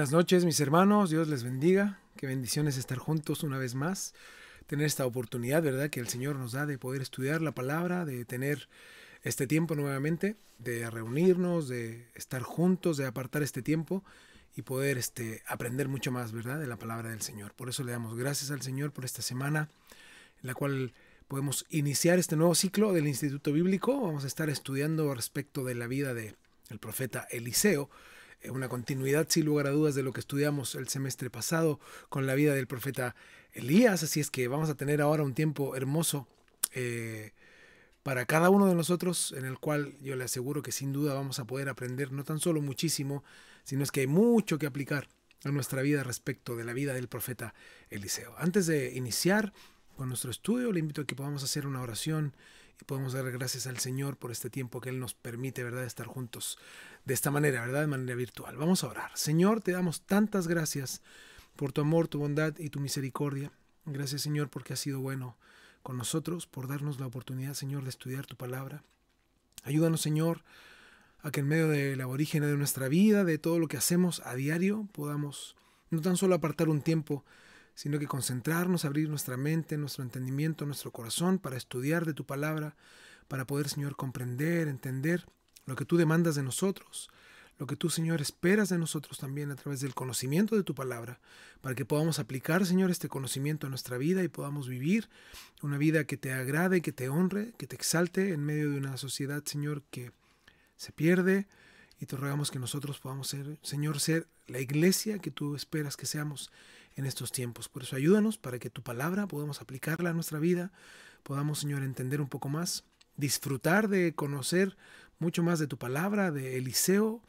buenas noches, mis hermanos. Dios les bendiga. Qué bendiciones estar juntos una vez más. Tener esta oportunidad, ¿verdad?, que el Señor nos da de poder estudiar la palabra, de tener este tiempo nuevamente, de reunirnos, de estar juntos, de apartar este tiempo y poder este, aprender mucho más, ¿verdad?, de la palabra del Señor. Por eso le damos gracias al Señor por esta semana en la cual podemos iniciar este nuevo ciclo del Instituto Bíblico. Vamos a estar estudiando respecto de la vida del el profeta Eliseo. Eh, una continuidad sin lugar a dudas de lo que estudiamos el semestre pasado con la vida del profeta Elías, así es que vamos a tener ahora un tiempo hermoso eh, para cada uno de nosotros, en el cual yo le aseguro que sin duda vamos a poder aprender no tan solo muchísimo, sino es que hay mucho que aplicar a nuestra vida respecto de la vida del profeta Eliseo. Antes de iniciar con nuestro estudio, le invito a que podamos hacer una oración y podemos dar gracias al Señor por este tiempo que Él nos permite, ¿verdad?, estar juntos de esta manera, ¿verdad?, de manera virtual. Vamos a orar. Señor, te damos tantas gracias por tu amor, tu bondad y tu misericordia. Gracias, Señor, porque has sido bueno con nosotros, por darnos la oportunidad, Señor, de estudiar tu palabra. Ayúdanos, Señor, a que en medio del la de nuestra vida, de todo lo que hacemos a diario, podamos no tan solo apartar un tiempo, sino que concentrarnos, abrir nuestra mente, nuestro entendimiento, nuestro corazón para estudiar de tu palabra, para poder, Señor, comprender, entender lo que tú demandas de nosotros, lo que tú, Señor, esperas de nosotros también a través del conocimiento de tu palabra, para que podamos aplicar, Señor, este conocimiento a nuestra vida y podamos vivir una vida que te agrade, que te honre, que te exalte en medio de una sociedad, Señor, que se pierde. Y te rogamos que nosotros podamos ser, Señor, ser la iglesia que tú esperas que seamos en estos tiempos. Por eso ayúdanos para que tu palabra podamos aplicarla a nuestra vida, podamos, Señor, entender un poco más, disfrutar de conocer mucho más de tu palabra, de Eliseo,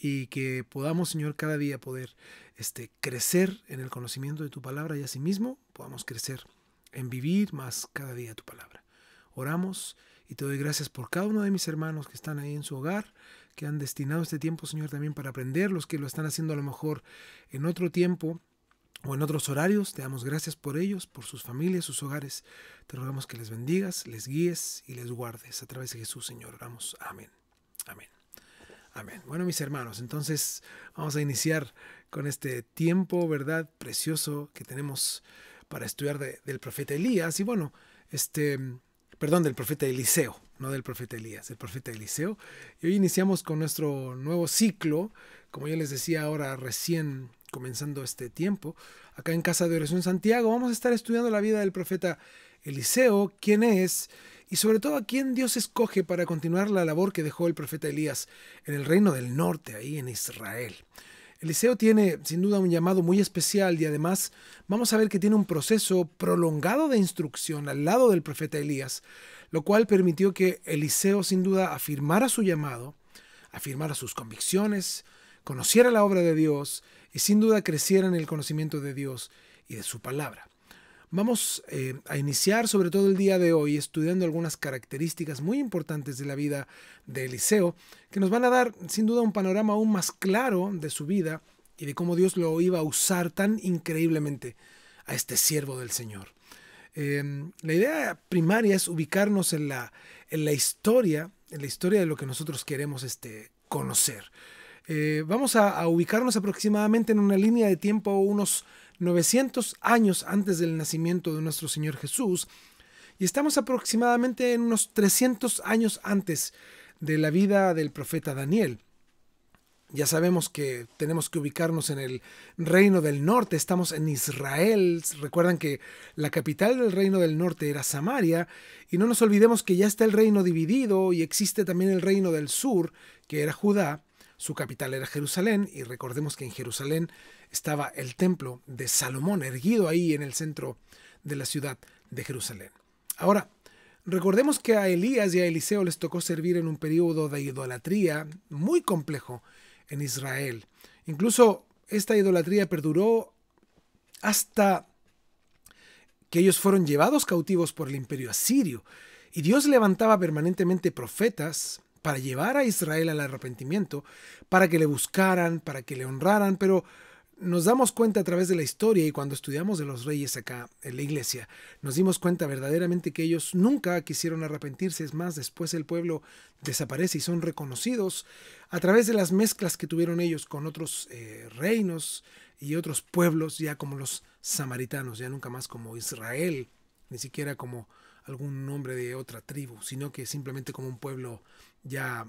y que podamos, Señor, cada día poder este, crecer en el conocimiento de tu palabra y asimismo podamos crecer en vivir más cada día tu palabra. Oramos y te doy gracias por cada uno de mis hermanos que están ahí en su hogar, que han destinado este tiempo, Señor, también para aprender, los que lo están haciendo a lo mejor en otro tiempo o en otros horarios. Te damos gracias por ellos, por sus familias, sus hogares. Te rogamos que les bendigas, les guíes y les guardes. A través de Jesús, Señor, oramos. Amén. Amén. Amén. Bueno, mis hermanos, entonces vamos a iniciar con este tiempo, ¿verdad? Precioso que tenemos para estudiar del profeta Elías. Y bueno, este, perdón, del profeta Eliseo, no del profeta Elías, del profeta Eliseo. Y hoy iniciamos con nuestro nuevo ciclo. Como yo les decía ahora recién comenzando este tiempo, acá en Casa de Oración Santiago. Vamos a estar estudiando la vida del profeta Eliseo, quién es y sobre todo a quién Dios escoge para continuar la labor que dejó el profeta Elías en el reino del norte, ahí en Israel. Eliseo tiene sin duda un llamado muy especial y además vamos a ver que tiene un proceso prolongado de instrucción al lado del profeta Elías, lo cual permitió que Eliseo sin duda afirmara su llamado, afirmara sus convicciones, conociera la obra de Dios y sin duda creciera en el conocimiento de Dios y de su palabra. Vamos eh, a iniciar sobre todo el día de hoy estudiando algunas características muy importantes de la vida de Eliseo que nos van a dar sin duda un panorama aún más claro de su vida y de cómo Dios lo iba a usar tan increíblemente a este siervo del Señor. Em, la idea primaria es ubicarnos en la, en la historia, en la historia de lo que nosotros queremos este, conocer. Eh, vamos a, a, ubicarnos aproximadamente en una línea de tiempo unos 900 años antes del nacimiento de nuestro Señor Jesús y estamos aproximadamente en unos 300 años antes de la vida del profeta Daniel. Ya sabemos que tenemos que ubicarnos en el reino del norte, estamos en Israel, recuerdan que la capital del reino del norte era Samaria, y no nos olvidemos que ya está el reino dividido y existe también el reino del sur, que era Judá, su capital era Jerusalén y recordemos que en Jerusalén estaba el templo de Salomón erguido ahí en el centro de la ciudad de Jerusalén. Ahora, recordemos que a Elías y a Eliseo les tocó servir en un periodo de idolatría muy complejo en Israel. Incluso esta idolatría perduró hasta que ellos fueron llevados cautivos por el imperio asirio. Y Dios levantaba permanentemente profetas para llevar a Israel al arrepentimiento, para que le buscaran, para que le honraran, pero nos damos cuenta a través de la historia y cuando estudiamos de los reyes acá en la iglesia, nos dimos cuenta verdaderamente que ellos nunca quisieron arrepentirse, es más, después el pueblo desaparece y son reconocidos a través de las mezclas que tuvieron ellos con otros eh, reinos y otros pueblos, ya como los samaritanos, ya nunca más como Israel, ni siquiera como algún nombre de otra tribu, sino que simplemente como un pueblo ya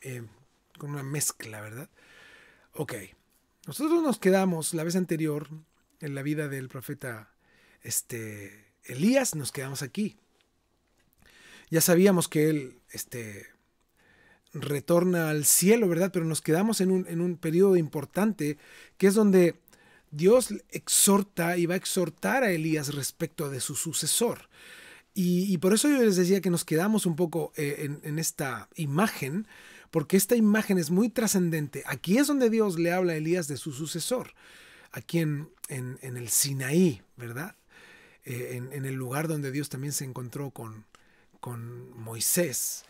eh, con una mezcla, ¿verdad? Ok, nosotros nos quedamos la vez anterior en la vida del profeta este, Elías, nos quedamos aquí. Ya sabíamos que él este, retorna al cielo, ¿verdad? Pero nos quedamos en un, en un periodo importante que es donde Dios exhorta y va a exhortar a Elías respecto de su sucesor. Y, por eso yo les decía que nos quedamos un poco eh, en, esta imagen, porque esta imagen es muy trascendente. Aquí es donde Dios le habla a Elías de su sucesor, aquí en, en, el Sinaí, ¿verdad? Eh, en, el lugar donde Dios también se encontró con, con Moisés.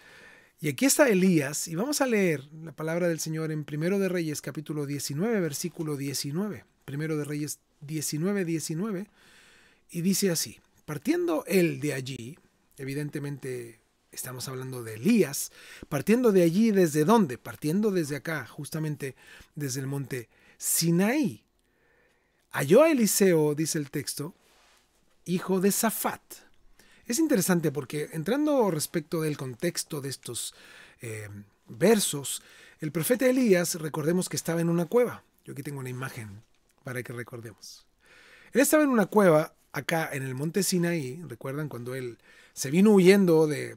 Y aquí está Elías, y vamos a leer la palabra del Señor en Primero de Reyes, capítulo 19, versículo 19. Primero de Reyes 19, 19, y dice así. Partiendo él de allí, evidentemente estamos hablando de Elías, partiendo de allí desde dónde? Partiendo desde acá, justamente desde el monte Sinaí. Halló a Eliseo, dice el texto, hijo de Safat. Es interesante porque entrando respecto del contexto de estos eh, versos, el profeta Elías, recordemos que estaba en una cueva. Yo aquí tengo una imagen para que recordemos. Él estaba en una cueva acá en el monte Sinaí, recuerdan cuando él se vino huyendo de,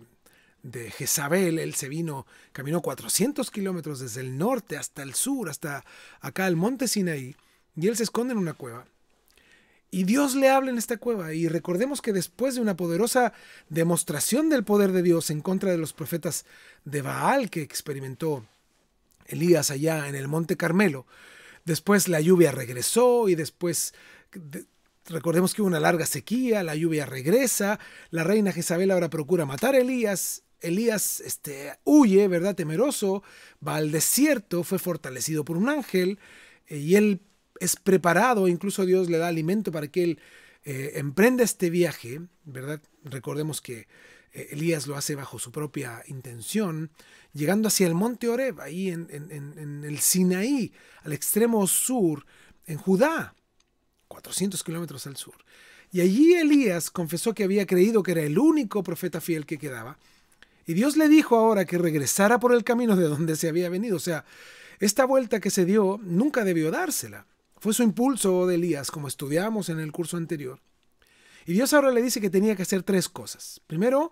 de Jezabel, él se vino, caminó 400 kilómetros desde el norte hasta el sur, hasta acá al monte Sinaí, y él se esconde en una cueva. Y Dios le habla en esta cueva. Y recordemos que después de una poderosa demostración del poder de Dios en contra de los profetas de Baal que experimentó Elías allá en el Monte Carmelo, después la lluvia regresó y después Recordemos que hubo una larga sequía, la lluvia regresa, la reina Jezabel ahora procura matar a Elías, Elías este, huye, ¿verdad? Temeroso, va al desierto, fue fortalecido por un ángel eh, y él es preparado, incluso Dios le da alimento para que él eh, emprenda este viaje, ¿verdad? Recordemos que eh, Elías lo hace bajo su propia intención, llegando hacia el monte Oreb, ahí en el Sinaí, al extremo sur, en Judá. 400 kilómetros al sur. Y allí Elías confesó que había creído que era el único profeta fiel que quedaba. Y Dios le dijo ahora que regresara por el camino de donde se había venido. O sea, esta vuelta que se dio nunca debió dársela. Fue su impulso de Elías, como estudiamos en el curso anterior. Y Dios ahora le dice que tenía que hacer tres cosas. Primero,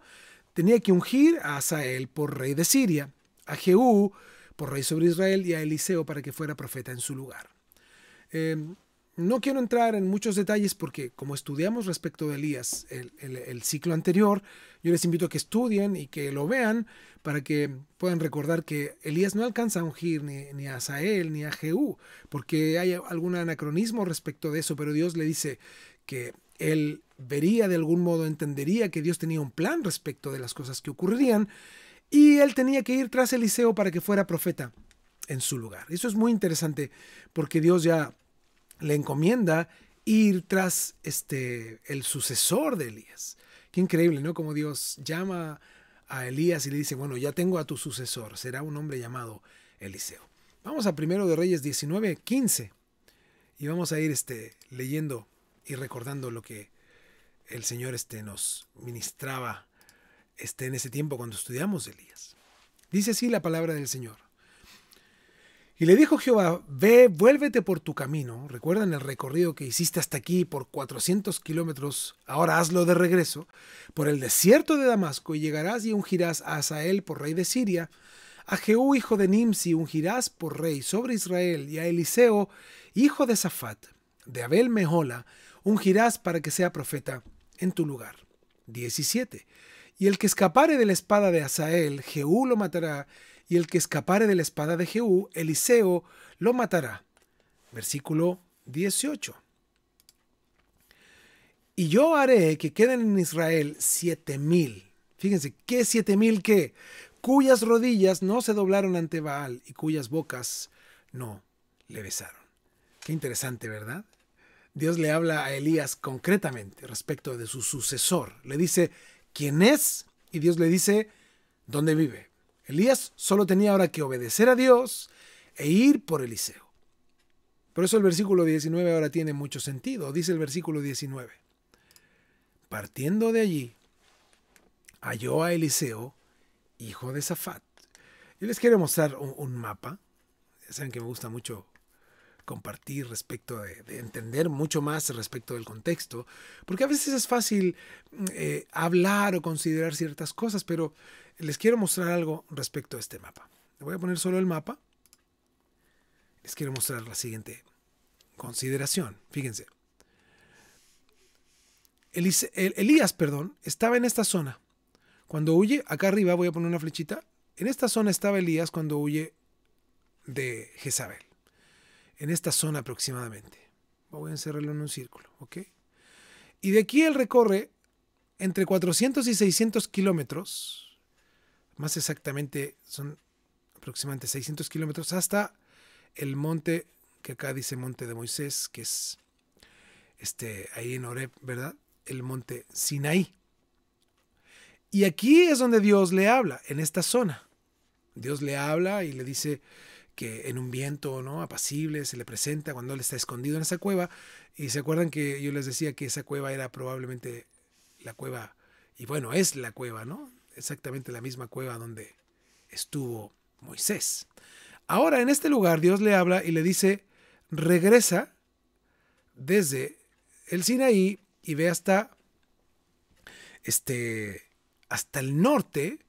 tenía que ungir a Asael por rey de Siria, a Jehú por rey sobre Israel y a Eliseo para que fuera profeta en su lugar. Eh, no quiero entrar en muchos detalles porque como estudiamos respecto de Elías el, ciclo anterior, yo les invito a que estudien y que lo vean para que puedan recordar que Elías no alcanza a ungir ni, ni a Sael ni a Jeú porque hay algún anacronismo respecto de eso, pero Dios le dice que él vería de algún modo, entendería que Dios tenía un plan respecto de las cosas que ocurrirían y él tenía que ir tras Eliseo para que fuera profeta en su lugar. Eso es muy interesante porque Dios ya le encomienda ir tras este, el sucesor de Elías. Qué increíble, ¿no? Como Dios llama a Elías y le dice, bueno, ya tengo a tu sucesor, será un hombre llamado Eliseo. Vamos a Primero de Reyes 19, 15 y vamos a ir este, leyendo y recordando lo que el Señor este, nos ministraba este, en ese tiempo cuando estudiamos Elías. Dice así la palabra del Señor. Y le dijo Jehová, ve, vuélvete por tu camino, recuerdan el recorrido que hiciste hasta aquí por 400 kilómetros, ahora hazlo de regreso, por el desierto de Damasco, y llegarás y ungirás a Asael por rey de Siria, a Jehú hijo de Nimsi ungirás por rey sobre Israel, y a Eliseo hijo de Safat, de Abel Mehola, ungirás para que sea profeta en tu lugar. 17. Y el que escapare de la espada de Asael, Jehú lo matará, y el que escapare de la espada de Jehú, Eliseo, lo matará. Versículo 18. Y yo haré que queden en Israel siete mil. Fíjense, ¿qué siete mil qué? Cuyas rodillas no se doblaron ante Baal y cuyas bocas no le besaron. Qué interesante, ¿verdad? Dios le habla a Elías concretamente respecto de su sucesor. Le dice, ¿quién es? Y Dios le dice, ¿dónde vive? Elías solo tenía ahora que obedecer a Dios e ir por Eliseo. Por eso el versículo 19 ahora tiene mucho sentido. Dice el versículo 19. Partiendo de allí, halló a Eliseo, hijo de Safat. Yo les quiero mostrar un, mapa. Ya saben que me gusta mucho compartir respecto de, entender mucho más respecto del contexto, porque a veces es fácil eh, hablar o considerar ciertas cosas, pero les quiero mostrar algo respecto a este mapa. Le voy a poner solo el mapa. Les quiero mostrar la siguiente consideración. Fíjense. Elías, perdón, estaba en esta zona. Cuando huye, acá arriba voy a poner una flechita. En esta zona estaba Elías cuando huye de Jezabel. En esta zona aproximadamente. Voy a encerrarlo en un círculo, Y de aquí él recorre entre 400 y 600 kilómetros más exactamente son aproximadamente 600 kilómetros hasta el monte, que acá dice monte de Moisés, que es este, ahí en Oreb, ¿verdad? El monte Sinaí. Y aquí es donde Dios le habla, en esta zona. Dios le habla y le dice que en un viento ¿no? apacible se le presenta cuando él está escondido en esa cueva. Y se acuerdan que yo les decía que esa cueva era probablemente la cueva, y bueno, es la cueva, ¿no? exactamente la misma cueva donde estuvo Moisés. Ahora en este lugar Dios le habla y le dice, regresa desde el Sinaí y ve hasta, este, hasta el norte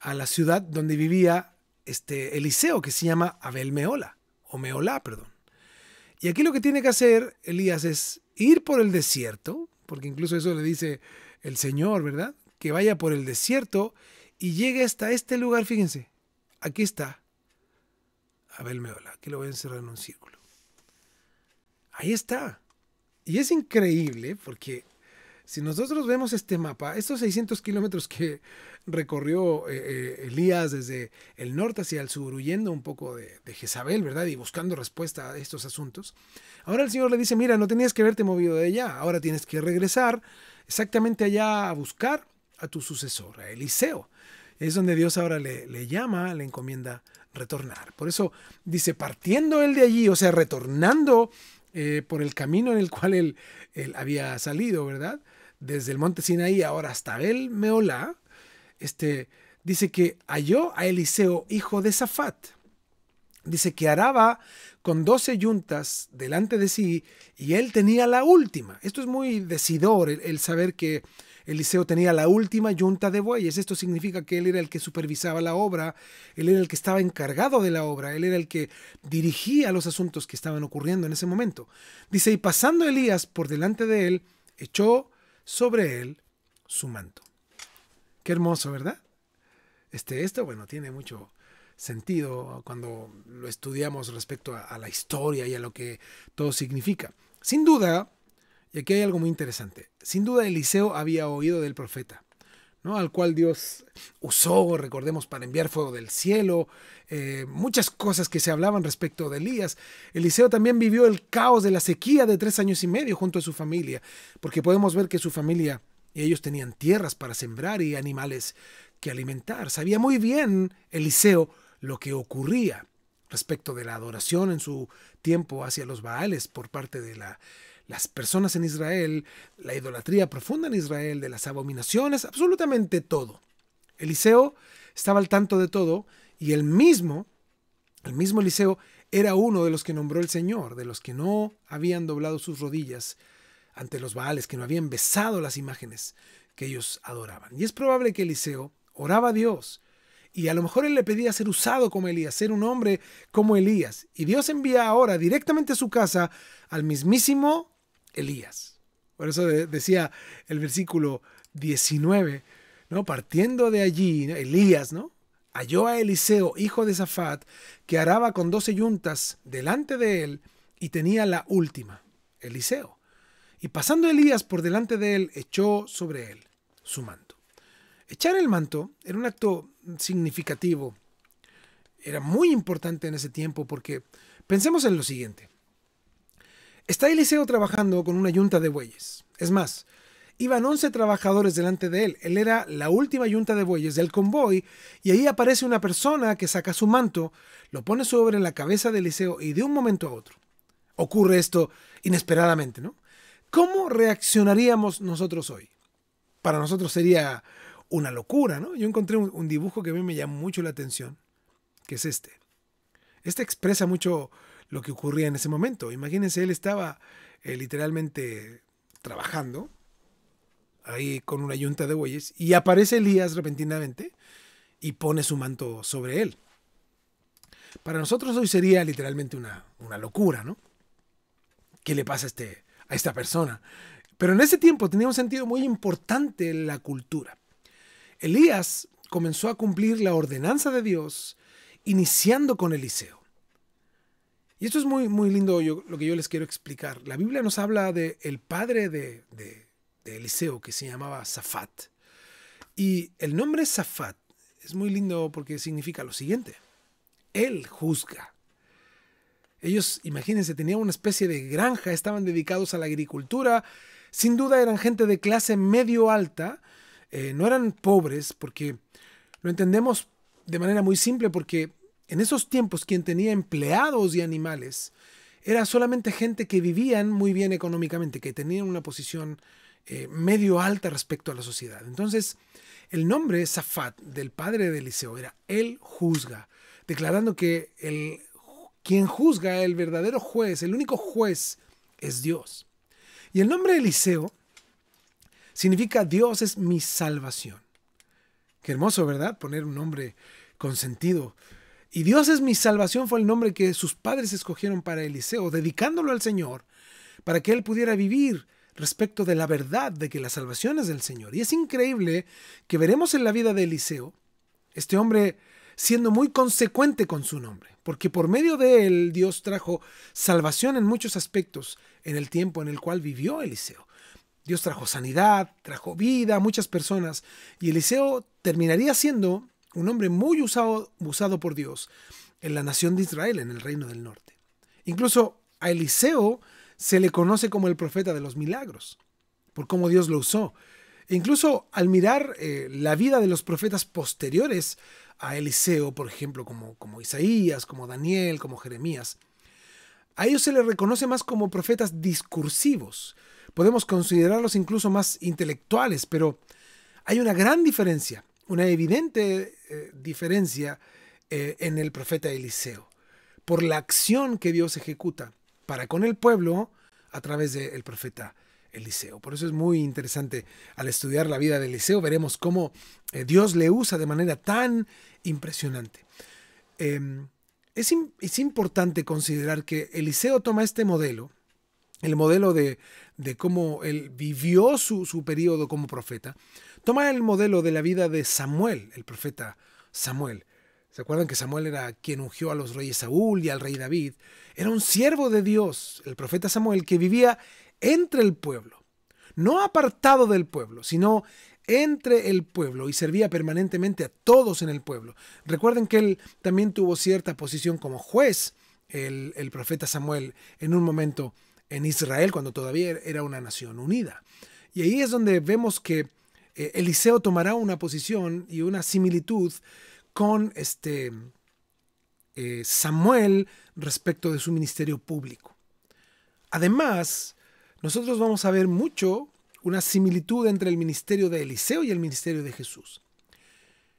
a la ciudad donde vivía este Eliseo que se llama Abel Meola o Meolá, perdón. Y aquí lo que tiene que hacer Elías es ir por el desierto, porque incluso eso le dice el Señor, ¿verdad? que vaya por el desierto y llegue hasta este lugar, fíjense, aquí está. Abel Meola, aquí lo voy a encerrar en un círculo. Ahí está. Y es increíble porque si nosotros vemos este mapa, estos 600 kilómetros que recorrió eh, eh, Elías desde el norte hacia el sur, huyendo un poco de, de, Jezabel, ¿verdad? Y buscando respuesta a estos asuntos. Ahora el Señor le dice, mira, no tenías que haberte movido de allá, ahora tienes que regresar exactamente allá a buscar a tu sucesor, a Eliseo. Es donde Dios ahora le, llama, le encomienda retornar. Por eso dice, partiendo él de allí, o sea, retornando eh, por el camino en el cual él, había salido, ¿verdad? Desde el monte Sinaí, ahora hasta el Meolá, este, dice que halló a Eliseo, hijo de Safat. Dice que araba con doce yuntas delante de sí y él tenía la última. Esto es muy decidor, el saber que Eliseo tenía la última yunta de bueyes. Esto significa que él era el que supervisaba la obra, él era el que estaba encargado de la obra, él era el que dirigía los asuntos que estaban ocurriendo en ese momento. Dice, y pasando Elías por delante de él, echó sobre él su manto. Qué hermoso, ¿verdad? Este, esto, bueno, tiene mucho, sentido cuando lo estudiamos respecto a, la historia y a lo que todo significa. Sin duda, y aquí hay algo muy interesante. Sin duda Eliseo había oído del profeta, ¿no? al cual Dios usó, recordemos, para enviar fuego del cielo, eh, muchas cosas que se hablaban respecto de Elías. Eliseo también vivió el caos de la sequía de tres años y medio junto a su familia, porque podemos ver que su familia y ellos tenían tierras para sembrar y animales que alimentar. Sabía muy bien Eliseo lo que ocurría respecto de la adoración en su tiempo hacia los Baales por parte de la las personas en Israel, la idolatría profunda en Israel, de las abominaciones, absolutamente todo. Eliseo estaba al tanto de todo y el mismo, el mismo Eliseo era uno de los que nombró el Señor, de los que no habían doblado sus rodillas ante los Baales, que no habían besado las imágenes que ellos adoraban. Y es probable que Eliseo oraba a Dios y a lo mejor él le pedía ser usado como Elías, ser un hombre como Elías. Y Dios envía ahora directamente a su casa al mismísimo Elías. Por eso decía el versículo 19, ¿no? Partiendo de allí, Elías, ¿no? Halló a Eliseo, hijo de Zafat, que araba con doce yuntas delante de él y tenía la última, Eliseo. Y pasando Elías por delante de él, echó sobre él su manto. Echar el manto era un acto significativo, era muy importante en ese tiempo porque pensemos en lo siguiente. Está Eliseo trabajando con una yunta de bueyes. Es más, iban 11 trabajadores delante de él. Él era la última yunta de bueyes del convoy y ahí aparece una persona que saca su manto, lo pone sobre la cabeza de Eliseo y de un momento a otro ocurre esto inesperadamente, ¿no? ¿Cómo reaccionaríamos nosotros hoy? Para nosotros sería una locura, ¿no? Yo encontré un, dibujo que a mí me llama mucho la atención, que es este. Este expresa mucho lo que ocurría en ese momento. Imagínense, él estaba eh, literalmente trabajando ahí con una yunta de bueyes y aparece Elías repentinamente y pone su manto sobre él. Para nosotros hoy sería literalmente una, locura, ¿no? ¿Qué le pasa a, este, a esta persona? Pero en ese tiempo tenía un sentido muy importante en la cultura. Elías comenzó a cumplir la ordenanza de Dios iniciando con Eliseo. Y esto es muy, muy lindo lo que yo les quiero explicar. La Biblia nos habla del el padre de, de, Eliseo que se llamaba Safat Y el nombre Safat es muy lindo porque significa lo siguiente. Él juzga. Ellos, imagínense, tenían una especie de granja, estaban dedicados a la agricultura. Sin duda eran gente de clase medio alta. Eh, no eran pobres porque lo entendemos de manera muy simple porque en esos tiempos quien tenía empleados y animales era solamente gente que vivían muy bien económicamente, que tenían una posición eh, medio alta respecto a la sociedad. Entonces, el nombre Safat del padre de Eliseo era Él juzga, declarando que el, quien juzga, el verdadero juez, el único juez, es Dios. Y el nombre Eliseo significa Dios es mi salvación. Qué hermoso, ¿verdad? Poner un nombre con sentido y Dios es mi salvación fue el nombre que sus padres escogieron para Eliseo, dedicándolo al Señor, para que él pudiera vivir respecto de la verdad de que la salvación es del Señor. Y es increíble que veremos en la vida de Eliseo, este hombre siendo muy consecuente con su nombre, porque por medio de él Dios trajo salvación en muchos aspectos en el tiempo en el cual vivió Eliseo. Dios trajo sanidad, trajo vida a muchas personas, y Eliseo terminaría siendo un hombre muy usado, usado por Dios en la nación de Israel, en el reino del norte. Incluso a Eliseo se le conoce como el profeta de los milagros, por cómo Dios lo usó. E incluso al mirar eh, la vida de los profetas posteriores a Eliseo, por ejemplo, como, como Isaías, como Daniel, como Jeremías, a ellos se les reconoce más como profetas discursivos. Podemos considerarlos incluso más intelectuales, pero hay una gran diferencia una evidente eh, diferencia eh, en el profeta Eliseo, por la acción que Dios ejecuta para con el pueblo a través del profeta Eliseo. Por eso es muy interesante al estudiar la vida de Eliseo, veremos cómo eh, Dios le usa de manera tan impresionante. Em, es, importante considerar que Eliseo toma este modelo, el modelo de, cómo él vivió su, su periodo como profeta, Toma el modelo de la vida de Samuel, el profeta Samuel. ¿Se acuerdan que Samuel era quien ungió a los reyes Saúl y al rey David? Era un siervo de Dios, el profeta Samuel, que vivía entre el pueblo. No apartado del pueblo, sino entre el pueblo y servía permanentemente a todos en el pueblo. Recuerden que él también tuvo cierta posición como juez, el, el profeta Samuel, en un momento en Israel, cuando todavía era una nación unida. Y ahí es donde vemos que eh, Eliseo tomará una posición y una similitud con este, eh, Samuel respecto de su ministerio público. Además, nosotros vamos a ver mucho una similitud entre el ministerio de Eliseo y el ministerio de Jesús.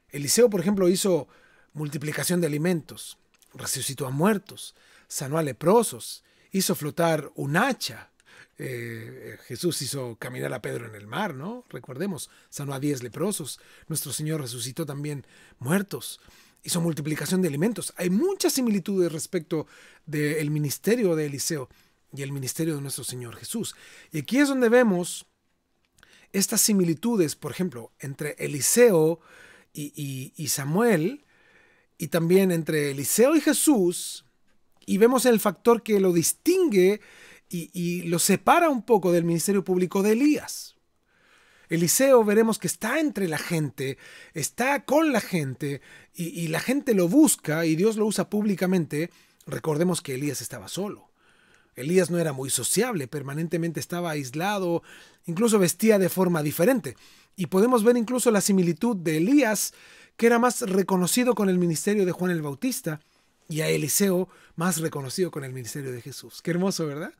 Eliseo, por ejemplo, hizo multiplicación de alimentos, resucitó a muertos, sanó a leprosos, hizo flotar un hacha, eh, eh, Jesús hizo caminar a Pedro en el mar, ¿no? Recordemos, sanó a diez leprosos. Nuestro Señor resucitó también muertos. Hizo multiplicación de alimentos. Hay muchas similitudes respecto del ministerio de Eliseo y el ministerio de nuestro Señor Jesús. Y aquí es donde vemos estas similitudes, por ejemplo, entre Eliseo y Samuel, y también entre Eliseo y Jesús, y vemos el factor que lo distingue y, lo separa un poco del ministerio público de Elías. Eliseo veremos que está entre la gente, está con la gente y la gente lo busca y Dios lo usa públicamente. Recordemos que Elías estaba solo. Elías no era muy sociable, permanentemente estaba aislado, incluso vestía de forma diferente. Y podemos ver incluso la similitud de Elías, que era más reconocido con el ministerio de Juan el Bautista, y a Eliseo, más reconocido con el ministerio de Jesús. Qué hermoso, ¿verdad?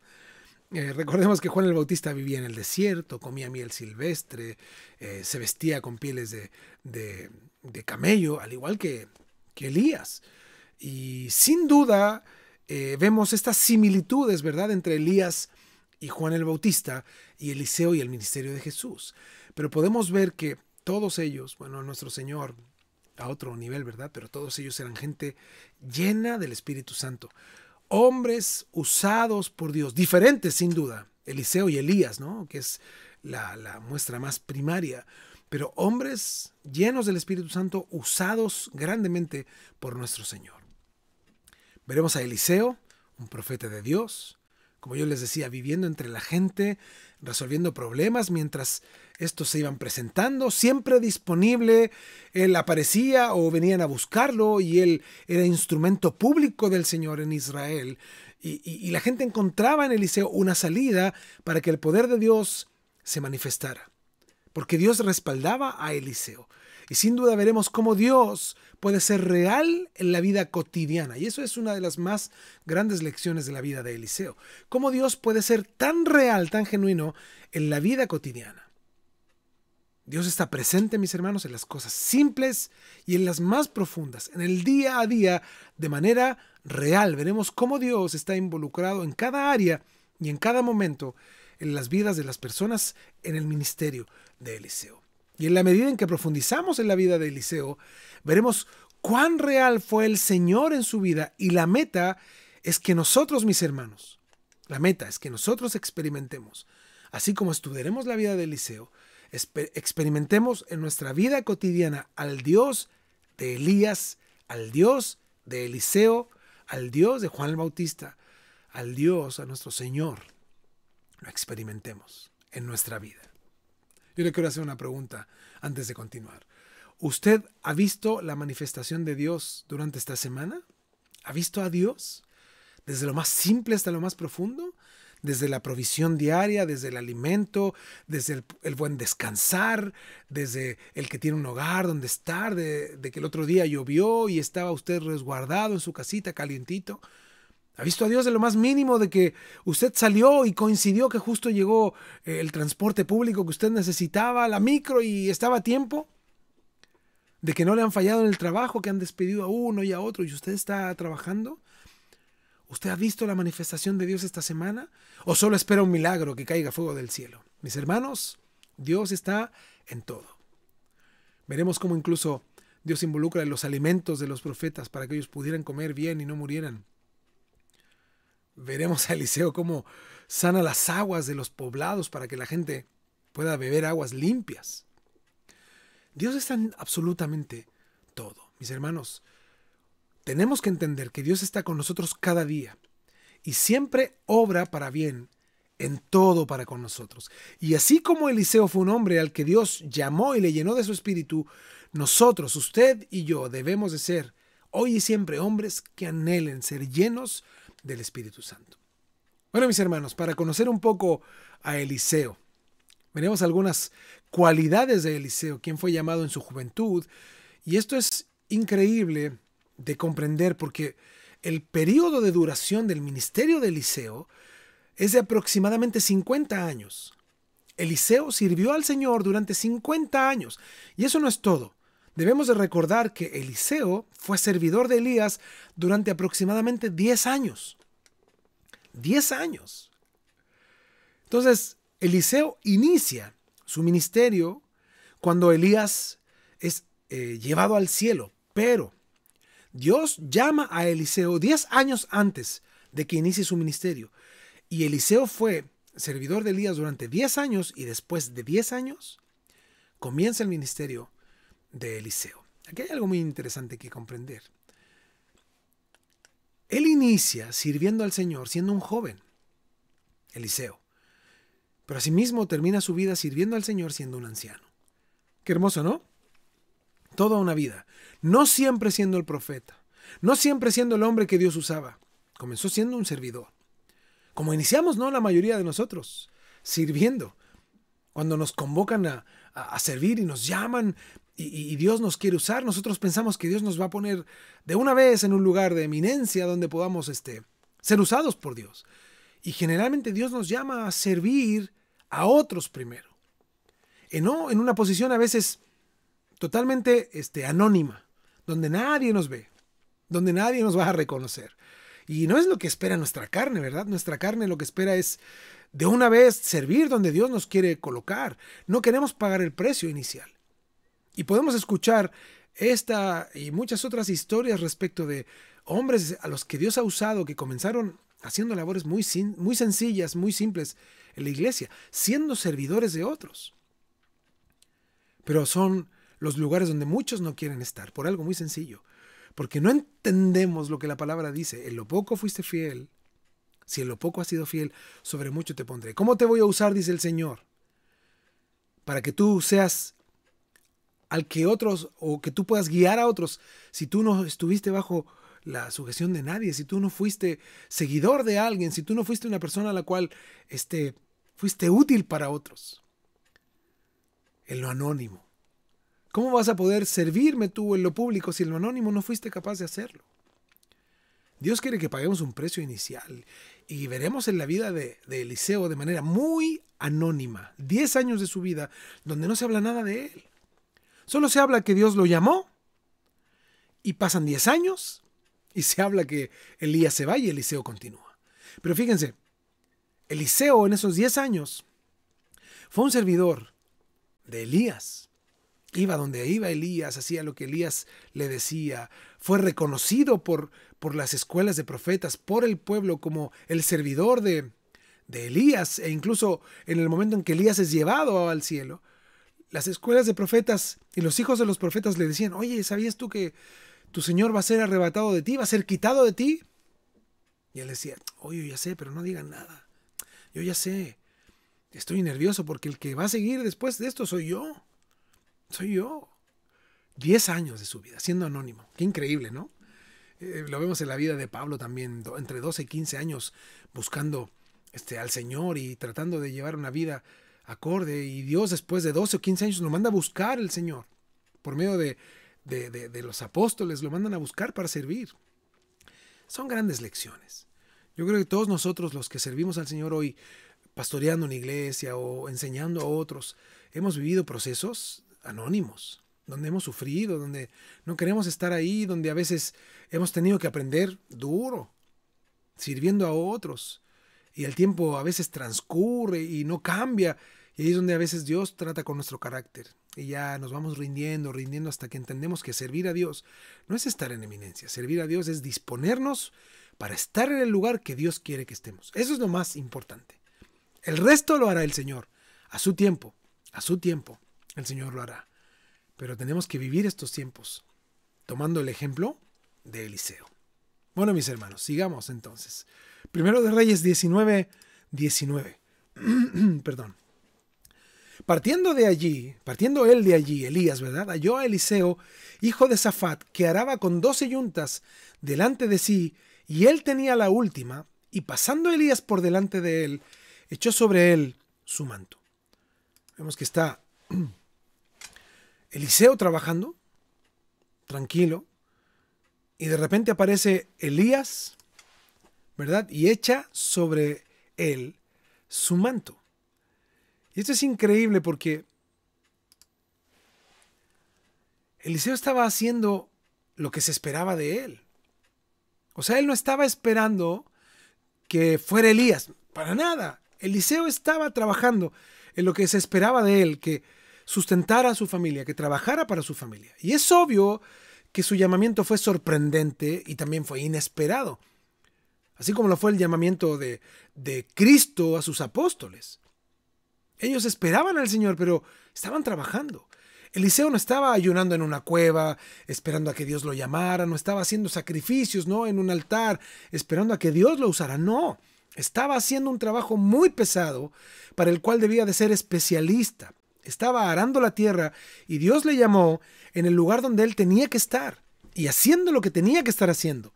Eh, recordemos que Juan el Bautista vivía en el desierto, comía miel silvestre, eh, se vestía con pieles de, camello, al igual que, Elías. Y sin duda eh, vemos estas similitudes, ¿verdad?, entre Elías y Juan el Bautista y Eliseo y el ministerio de Jesús. Pero podemos ver que todos ellos, bueno, nuestro Señor, a otro nivel, ¿verdad? Pero todos ellos eran gente llena del Espíritu Santo. Hombres usados por Dios, diferentes sin duda. Eliseo y Elías, ¿no? Que es la, muestra más primaria. Pero hombres llenos del Espíritu Santo, usados grandemente por nuestro Señor. Veremos a Eliseo, un profeta de Dios, como yo les decía, viviendo entre la gente, resolviendo problemas mientras estos se iban presentando, siempre disponible, él aparecía o venían a buscarlo y él era instrumento público del Señor en Israel. Y, la gente encontraba en Eliseo una salida para que el poder de Dios se manifestara, porque Dios respaldaba a Eliseo. Y sin duda veremos cómo Dios puede ser real en la vida cotidiana. Y eso es una de las más grandes lecciones de la vida de Eliseo. Cómo Dios puede ser tan real, tan genuino en la vida cotidiana. Dios está presente, mis hermanos, en las cosas simples y en las más profundas, en el día a día, de manera real. Veremos cómo Dios está involucrado en cada área y en cada momento en las vidas de las personas en el ministerio de Eliseo. Y en la medida en que profundizamos en la vida de Eliseo, veremos cuán real fue el Señor en su vida y la meta es que nosotros, mis hermanos, la meta es que nosotros experimentemos, así como estudiaremos la vida de Eliseo, experimentemos en nuestra vida cotidiana al Dios de Elías, al Dios de Eliseo, al Dios de Juan el Bautista, al Dios, a nuestro Señor. Lo experimentemos en nuestra vida. Yo le quiero hacer una pregunta antes de continuar. ¿Usted ha visto la manifestación de Dios durante esta semana? ¿Ha visto a Dios? Desde lo más simple hasta lo más profundo. Desde la provisión diaria, desde el alimento, desde el, buen descansar, desde el que tiene un hogar donde estar, de que el otro día llovió y estaba usted resguardado en su casita calientito. Ha visto a Dios de lo más mínimo, de que usted salió y coincidió que justo llegó eh, el transporte público que usted necesitaba, la micro y estaba a tiempo. De que no le han fallado en el trabajo, que han despedido a uno y a otro y usted está trabajando. ¿Usted ha visto la manifestación de Dios esta semana? ¿O solo espera un milagro que caiga fuego del cielo? Mis hermanos, Dios está en todo. Veremos cómo incluso Dios involucra los alimentos de los profetas para que ellos pudieran comer bien y no murieran. Veremos a Eliseo cómo sana las aguas de los poblados para que la gente pueda beber aguas limpias. Dios está en absolutamente todo. Mis hermanos, tenemos que entender que Dios está con nosotros cada día y siempre obra para bien en todo para con nosotros. Y así como Eliseo fue un hombre al que Dios llamó y le llenó de su espíritu, nosotros, usted y yo, debemos de ser hoy y siempre hombres que anhelen ser llenos del Espíritu Santo. Bueno, mis hermanos, para conocer un poco a Eliseo, veremos algunas cualidades de Eliseo, quien fue llamado en su juventud, y esto es increíble de comprender porque el periodo de duración del ministerio de Eliseo es de aproximadamente 50 años. Eliseo sirvió al Señor durante 50 años, y eso no es todo. Debemos de recordar que Eliseo fue servidor de Elías durante aproximadamente 10 años. 10 años. Entonces, Eliseo inicia su ministerio cuando Elías es eh, llevado al cielo, pero Dios llama a Eliseo 10 años antes de que inicie su ministerio. Y Eliseo fue servidor de Elías durante 10 años y después de 10 años comienza el ministerio de Eliseo. Aquí hay algo muy interesante que comprender. Él inicia sirviendo al Señor siendo un joven, Eliseo, pero asimismo termina su vida sirviendo al Señor siendo un anciano. Qué hermoso, ¿no? Toda una vida, no siempre siendo el profeta, no siempre siendo el hombre que Dios usaba, comenzó siendo un servidor. Como iniciamos, ¿no? La mayoría de nosotros, sirviendo. Cuando nos convocan a, a, servir y nos llaman, y, Dios nos quiere usar. Nosotros pensamos que Dios nos va a poner de una vez en un lugar de eminencia donde podamos este, ser usados por Dios. Y generalmente Dios nos llama a servir a otros primero. En, no, en una posición a veces totalmente este, anónima, donde nadie nos ve, donde nadie nos va a reconocer. Y no es lo que espera nuestra carne, ¿verdad? Nuestra carne lo que espera es de una vez servir donde Dios nos quiere colocar. No queremos pagar el precio inicial. Y podemos escuchar esta y muchas otras historias respecto de hombres a los que Dios ha usado que comenzaron haciendo labores muy, muy sencillas, muy simples en la iglesia, siendo servidores de otros. Pero son los lugares donde muchos no quieren estar, por algo muy sencillo, porque no entendemos lo que la palabra dice, en lo poco fuiste fiel, si en lo poco has sido fiel, sobre mucho te pondré. ¿Cómo te voy a usar, dice el Señor? Para que tú seas al que otros o que tú puedas guiar a otros. Si tú no estuviste bajo la sujeción de nadie, si tú no fuiste seguidor de alguien, si tú no fuiste una persona a la cual este, fuiste útil para otros, en lo anónimo. ¿Cómo vas a poder servirme tú en lo público si en lo anónimo no fuiste capaz de hacerlo? Dios quiere que paguemos un precio inicial y veremos en la vida de, de Eliseo de manera muy anónima, 10 años de su vida donde no se habla nada de él. Solo se habla que Dios lo llamó y pasan 10 años y se habla que Elías se va y Eliseo continúa. Pero fíjense, Eliseo en esos 10 años fue un servidor de Elías. Iba donde iba Elías, hacía lo que Elías le decía. Fue reconocido por, por las escuelas de profetas, por el pueblo, como el servidor de, de Elías. E incluso en el momento en que Elías es llevado al cielo, las escuelas de profetas y los hijos de los profetas le decían, oye, ¿sabías tú que tu Señor va a ser arrebatado de ti, va a ser quitado de ti? Y él decía, oye, ya sé, pero no digan nada. Yo ya sé, estoy nervioso porque el que va a seguir después de esto soy yo. Soy yo. Diez años de su vida, siendo anónimo. Qué increíble, ¿no? Eh, lo vemos en la vida de Pablo también, entre 12 y 15 años buscando este, al Señor y tratando de llevar una vida acorde. Y Dios después de 12 o 15 años lo manda a buscar el Señor. Por medio de, de, de, de los apóstoles lo mandan a buscar para servir. Son grandes lecciones. Yo creo que todos nosotros los que servimos al Señor hoy, pastoreando una iglesia o enseñando a otros, hemos vivido procesos anónimos, donde hemos sufrido, donde no queremos estar ahí, donde a veces hemos tenido que aprender duro, sirviendo a otros. Y el tiempo a veces transcurre y no cambia y ahí es donde a veces Dios trata con nuestro carácter. Y ya nos vamos rindiendo, rindiendo hasta que entendemos que servir a Dios no es estar en eminencia. Servir a Dios es disponernos para estar en el lugar que Dios quiere que estemos. Eso es lo más importante. El resto lo hará el Señor. A su tiempo, a su tiempo, el Señor lo hará. Pero tenemos que vivir estos tiempos, tomando el ejemplo de Eliseo. Bueno, mis hermanos, sigamos entonces. Primero de Reyes 19, 19. Perdón. Partiendo de allí, partiendo él de allí, Elías, ¿verdad? Halló a Eliseo, hijo de Safat, que araba con doce yuntas delante de sí, y él tenía la última, y pasando Elías por delante de él, echó sobre él su manto. Vemos que está Eliseo trabajando, tranquilo, y de repente aparece Elías, ¿verdad? Y echa sobre él su manto. Y esto es increíble porque Eliseo estaba haciendo lo que se esperaba de él. O sea, él no estaba esperando que fuera Elías, para nada. Eliseo estaba trabajando en lo que se esperaba de él, que sustentara a su familia, que trabajara para su familia. Y es obvio que su llamamiento fue sorprendente y también fue inesperado, así como lo fue el llamamiento de, de Cristo a sus apóstoles. Ellos esperaban al Señor, pero estaban trabajando. Eliseo no estaba ayunando en una cueva, esperando a que Dios lo llamara, no estaba haciendo sacrificios, ¿no? En un altar, esperando a que Dios lo usara, no. Estaba haciendo un trabajo muy pesado para el cual debía de ser especialista. Estaba arando la tierra y Dios le llamó en el lugar donde él tenía que estar y haciendo lo que tenía que estar haciendo.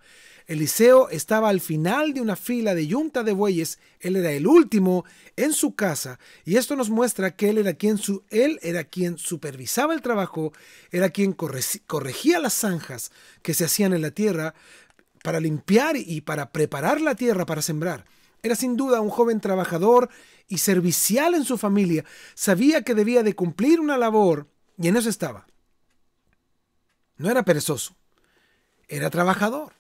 Eliseo estaba al final de una fila de yunta de bueyes, él era el último en su casa, y esto nos muestra que él era quien, su, él era quien supervisaba el trabajo, era quien corregía las zanjas que se hacían en la tierra para limpiar y para preparar la tierra para sembrar. Era sin duda un joven trabajador y servicial en su familia, sabía que debía de cumplir una labor, y en eso estaba. No era perezoso, era trabajador.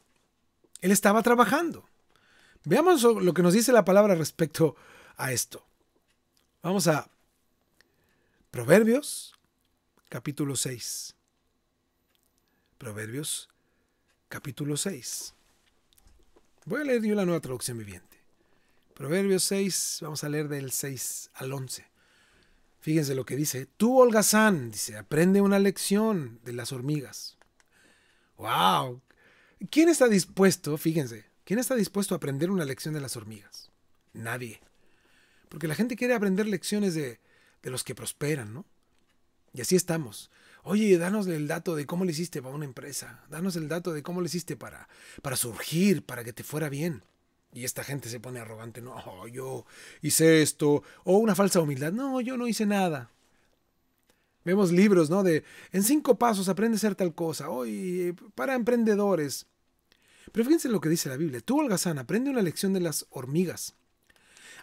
Él estaba trabajando. Veamos lo que nos dice la palabra respecto a esto. Vamos a Proverbios capítulo 6. Proverbios capítulo 6. Voy a leer yo la nueva traducción viviente. Proverbios 6, vamos a leer del 6 al 11. Fíjense lo que dice. Tú, holgazán, dice, aprende una lección de las hormigas. ¡Wow! ¿Quién está dispuesto, fíjense, quién está dispuesto a aprender una lección de las hormigas? Nadie. Porque la gente quiere aprender lecciones de, los que prosperan, ¿no? Y así estamos. Oye, danos el dato de cómo le hiciste para una empresa. Danos el dato de cómo le hiciste para, para surgir, para que te fuera bien. Y esta gente se pone arrogante. No, yo hice esto. O una falsa humildad. No, yo no hice nada. Vemos libros, ¿no? De en cinco pasos aprende a ser tal cosa. Oye, para emprendedores, pero fíjense lo que dice la Biblia. Tú, holgazán, aprende una lección de las hormigas.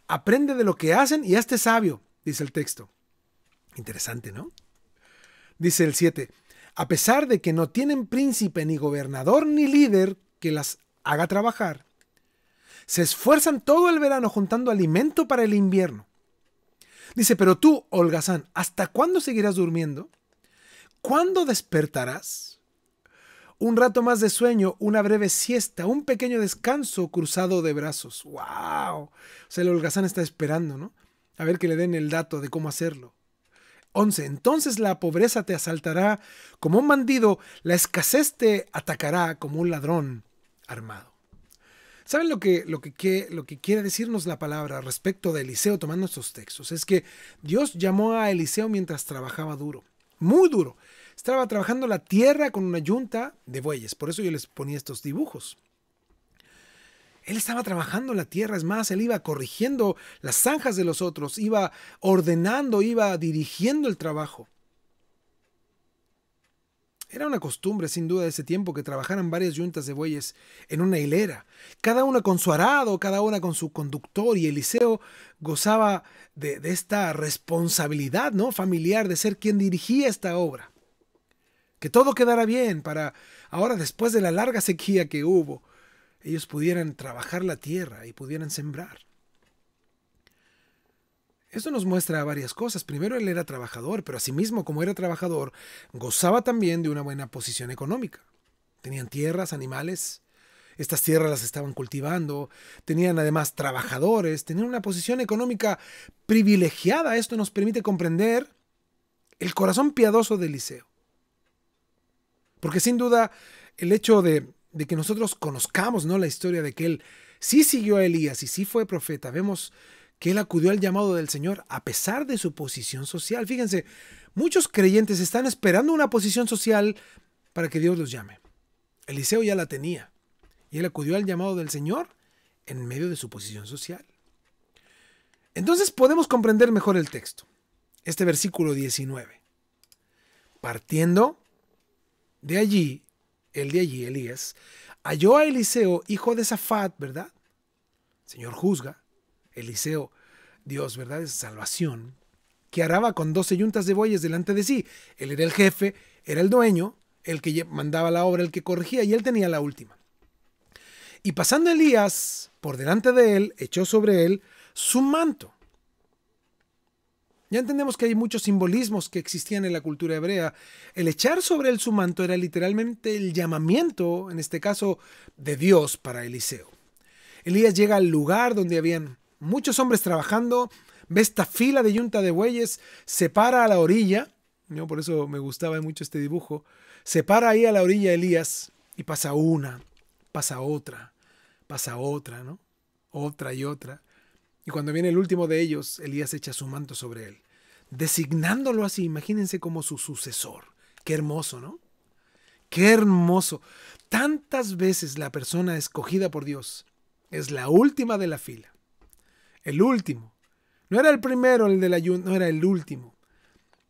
Aprende de lo que hacen y hazte sabio, dice el texto. Interesante, ¿no? Dice el 7. A pesar de que no tienen príncipe, ni gobernador, ni líder que las haga trabajar, se esfuerzan todo el verano juntando alimento para el invierno. Dice, pero tú, holgazán, ¿hasta cuándo seguirás durmiendo? ¿Cuándo despertarás? un rato más de sueño, una breve siesta, un pequeño descanso cruzado de brazos. ¡Wow! O sea, el holgazán está esperando, ¿no? A ver que le den el dato de cómo hacerlo. 11. Entonces la pobreza te asaltará como un bandido, la escasez te atacará como un ladrón armado. ¿Saben lo que, lo, que, lo que quiere decirnos la palabra respecto de Eliseo tomando estos textos? Es que Dios llamó a Eliseo mientras trabajaba duro, muy duro, estaba trabajando la tierra con una yunta de bueyes, por eso yo les ponía estos dibujos. Él estaba trabajando la tierra, es más, él iba corrigiendo las zanjas de los otros, iba ordenando, iba dirigiendo el trabajo. Era una costumbre, sin duda, de ese tiempo que trabajaran varias yuntas de bueyes en una hilera, cada una con su arado, cada una con su conductor, y Eliseo gozaba de, de esta responsabilidad ¿no? familiar de ser quien dirigía esta obra que todo quedara bien para ahora después de la larga sequía que hubo, ellos pudieran trabajar la tierra y pudieran sembrar. Esto nos muestra varias cosas. Primero, él era trabajador, pero asimismo, como era trabajador, gozaba también de una buena posición económica. Tenían tierras, animales, estas tierras las estaban cultivando, tenían además trabajadores, tenían una posición económica privilegiada. Esto nos permite comprender el corazón piadoso de Eliseo. Porque sin duda, el hecho de, que nosotros conozcamos ¿no? la historia de que él sí siguió a Elías y sí fue profeta, vemos que él acudió al llamado del Señor a pesar de su posición social. Fíjense, muchos creyentes están esperando una posición social para que Dios los llame. Eliseo ya la tenía y él acudió al llamado del Señor en medio de su posición social. Entonces podemos comprender mejor el texto, este versículo 19. Partiendo, de allí, el de allí, Elías, halló a Eliseo, hijo de Safat, ¿verdad? Señor juzga. Eliseo, Dios, ¿verdad? Es salvación. Que araba con doce yuntas de bueyes delante de sí. Él era el jefe, era el dueño, el que mandaba la obra, el que corregía, y él tenía la última. Y pasando Elías por delante de él, echó sobre él su manto ya entendemos que hay muchos simbolismos que existían en la cultura hebrea. El echar sobre él su manto era literalmente el llamamiento, en este caso, de Dios para Eliseo. Elías llega al lugar donde habían muchos hombres trabajando, ve esta fila de yunta de bueyes, se para a la orilla, por eso me gustaba mucho este dibujo, se para ahí a la orilla Elías y pasa una, pasa otra, pasa otra, ¿no? Otra y otra. Y cuando viene el último de ellos, Elías echa su manto sobre él, designándolo así, imagínense como su sucesor. Qué hermoso, ¿no? Qué hermoso. Tantas veces la persona escogida por Dios es la última de la fila. El último. No era el primero el del ayuno, no era el último.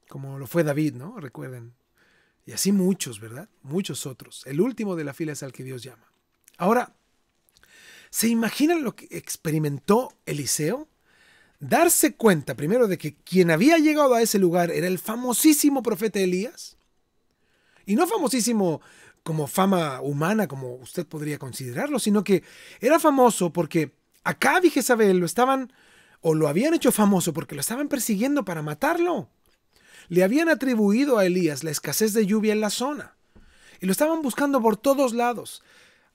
Como lo fue David, ¿no? Recuerden. Y así muchos, ¿verdad? Muchos otros. El último de la fila es al que Dios llama. Ahora, ¿Se imaginan lo que experimentó Eliseo? Darse cuenta primero de que quien había llegado a ese lugar era el famosísimo profeta Elías. Y no famosísimo como fama humana, como usted podría considerarlo, sino que era famoso porque acá dije Jezabel lo estaban, o lo habían hecho famoso porque lo estaban persiguiendo para matarlo. Le habían atribuido a Elías la escasez de lluvia en la zona. Y lo estaban buscando por todos lados.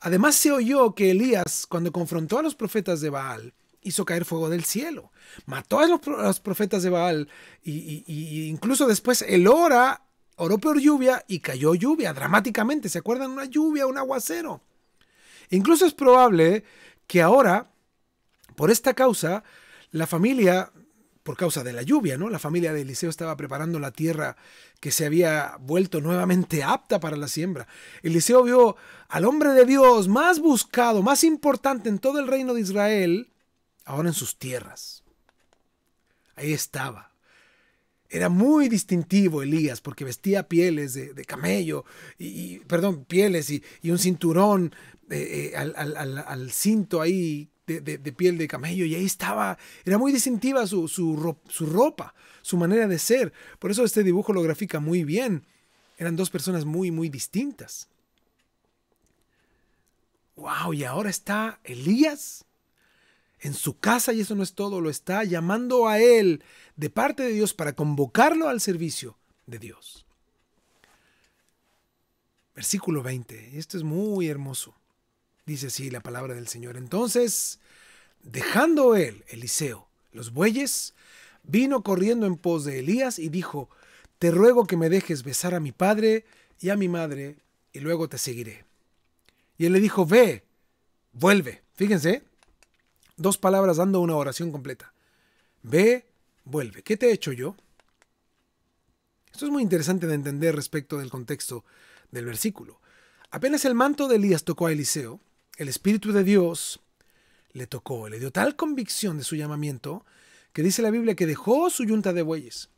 Además se oyó que Elías, cuando confrontó a los profetas de Baal, hizo caer fuego del cielo, mató a los, profetas de Baal y, incluso después el ora, oró por lluvia y cayó lluvia dramáticamente. ¿Se acuerdan? Una lluvia, un aguacero. Incluso es probable que ahora, por esta causa, la familia, por causa de la lluvia, ¿no? La familia de Eliseo estaba preparando la tierra que se había vuelto nuevamente apta para la siembra. Eliseo vio al hombre de Dios más buscado, más importante en todo el reino de Israel, ahora en sus tierras. Ahí estaba. Era muy distintivo Elías porque vestía pieles de, camello, y, perdón, pieles y, un cinturón eh, eh, al, al cinto ahí de, piel de camello y ahí estaba, era muy distintiva su, su, ropa, su manera de ser. Por eso este dibujo lo grafica muy bien. Eran dos personas muy, muy distintas. ¡Wow! Y ahora está Elías en su casa y eso no es todo, lo está llamando a él de parte de Dios para convocarlo al servicio de Dios. Versículo 20, esto es muy hermoso. Dice así la palabra del Señor. Entonces, dejando él, Eliseo, los bueyes, vino corriendo en pos de Elías y dijo, Te ruego que me dejes besar a mi padre y a mi madre, y luego te seguiré. Y él le dijo, Ve, vuelve. Fíjense, dos palabras dando una oración completa. Ve, vuelve. ¿Qué te he hecho yo? Esto es muy interesante de entender respecto del contexto del versículo. Apenas el manto de Elías tocó a Eliseo, el Espíritu de Dios le tocó, le dio tal convicción de su llamamiento que dice la Biblia que dejó su yunta de bueyes.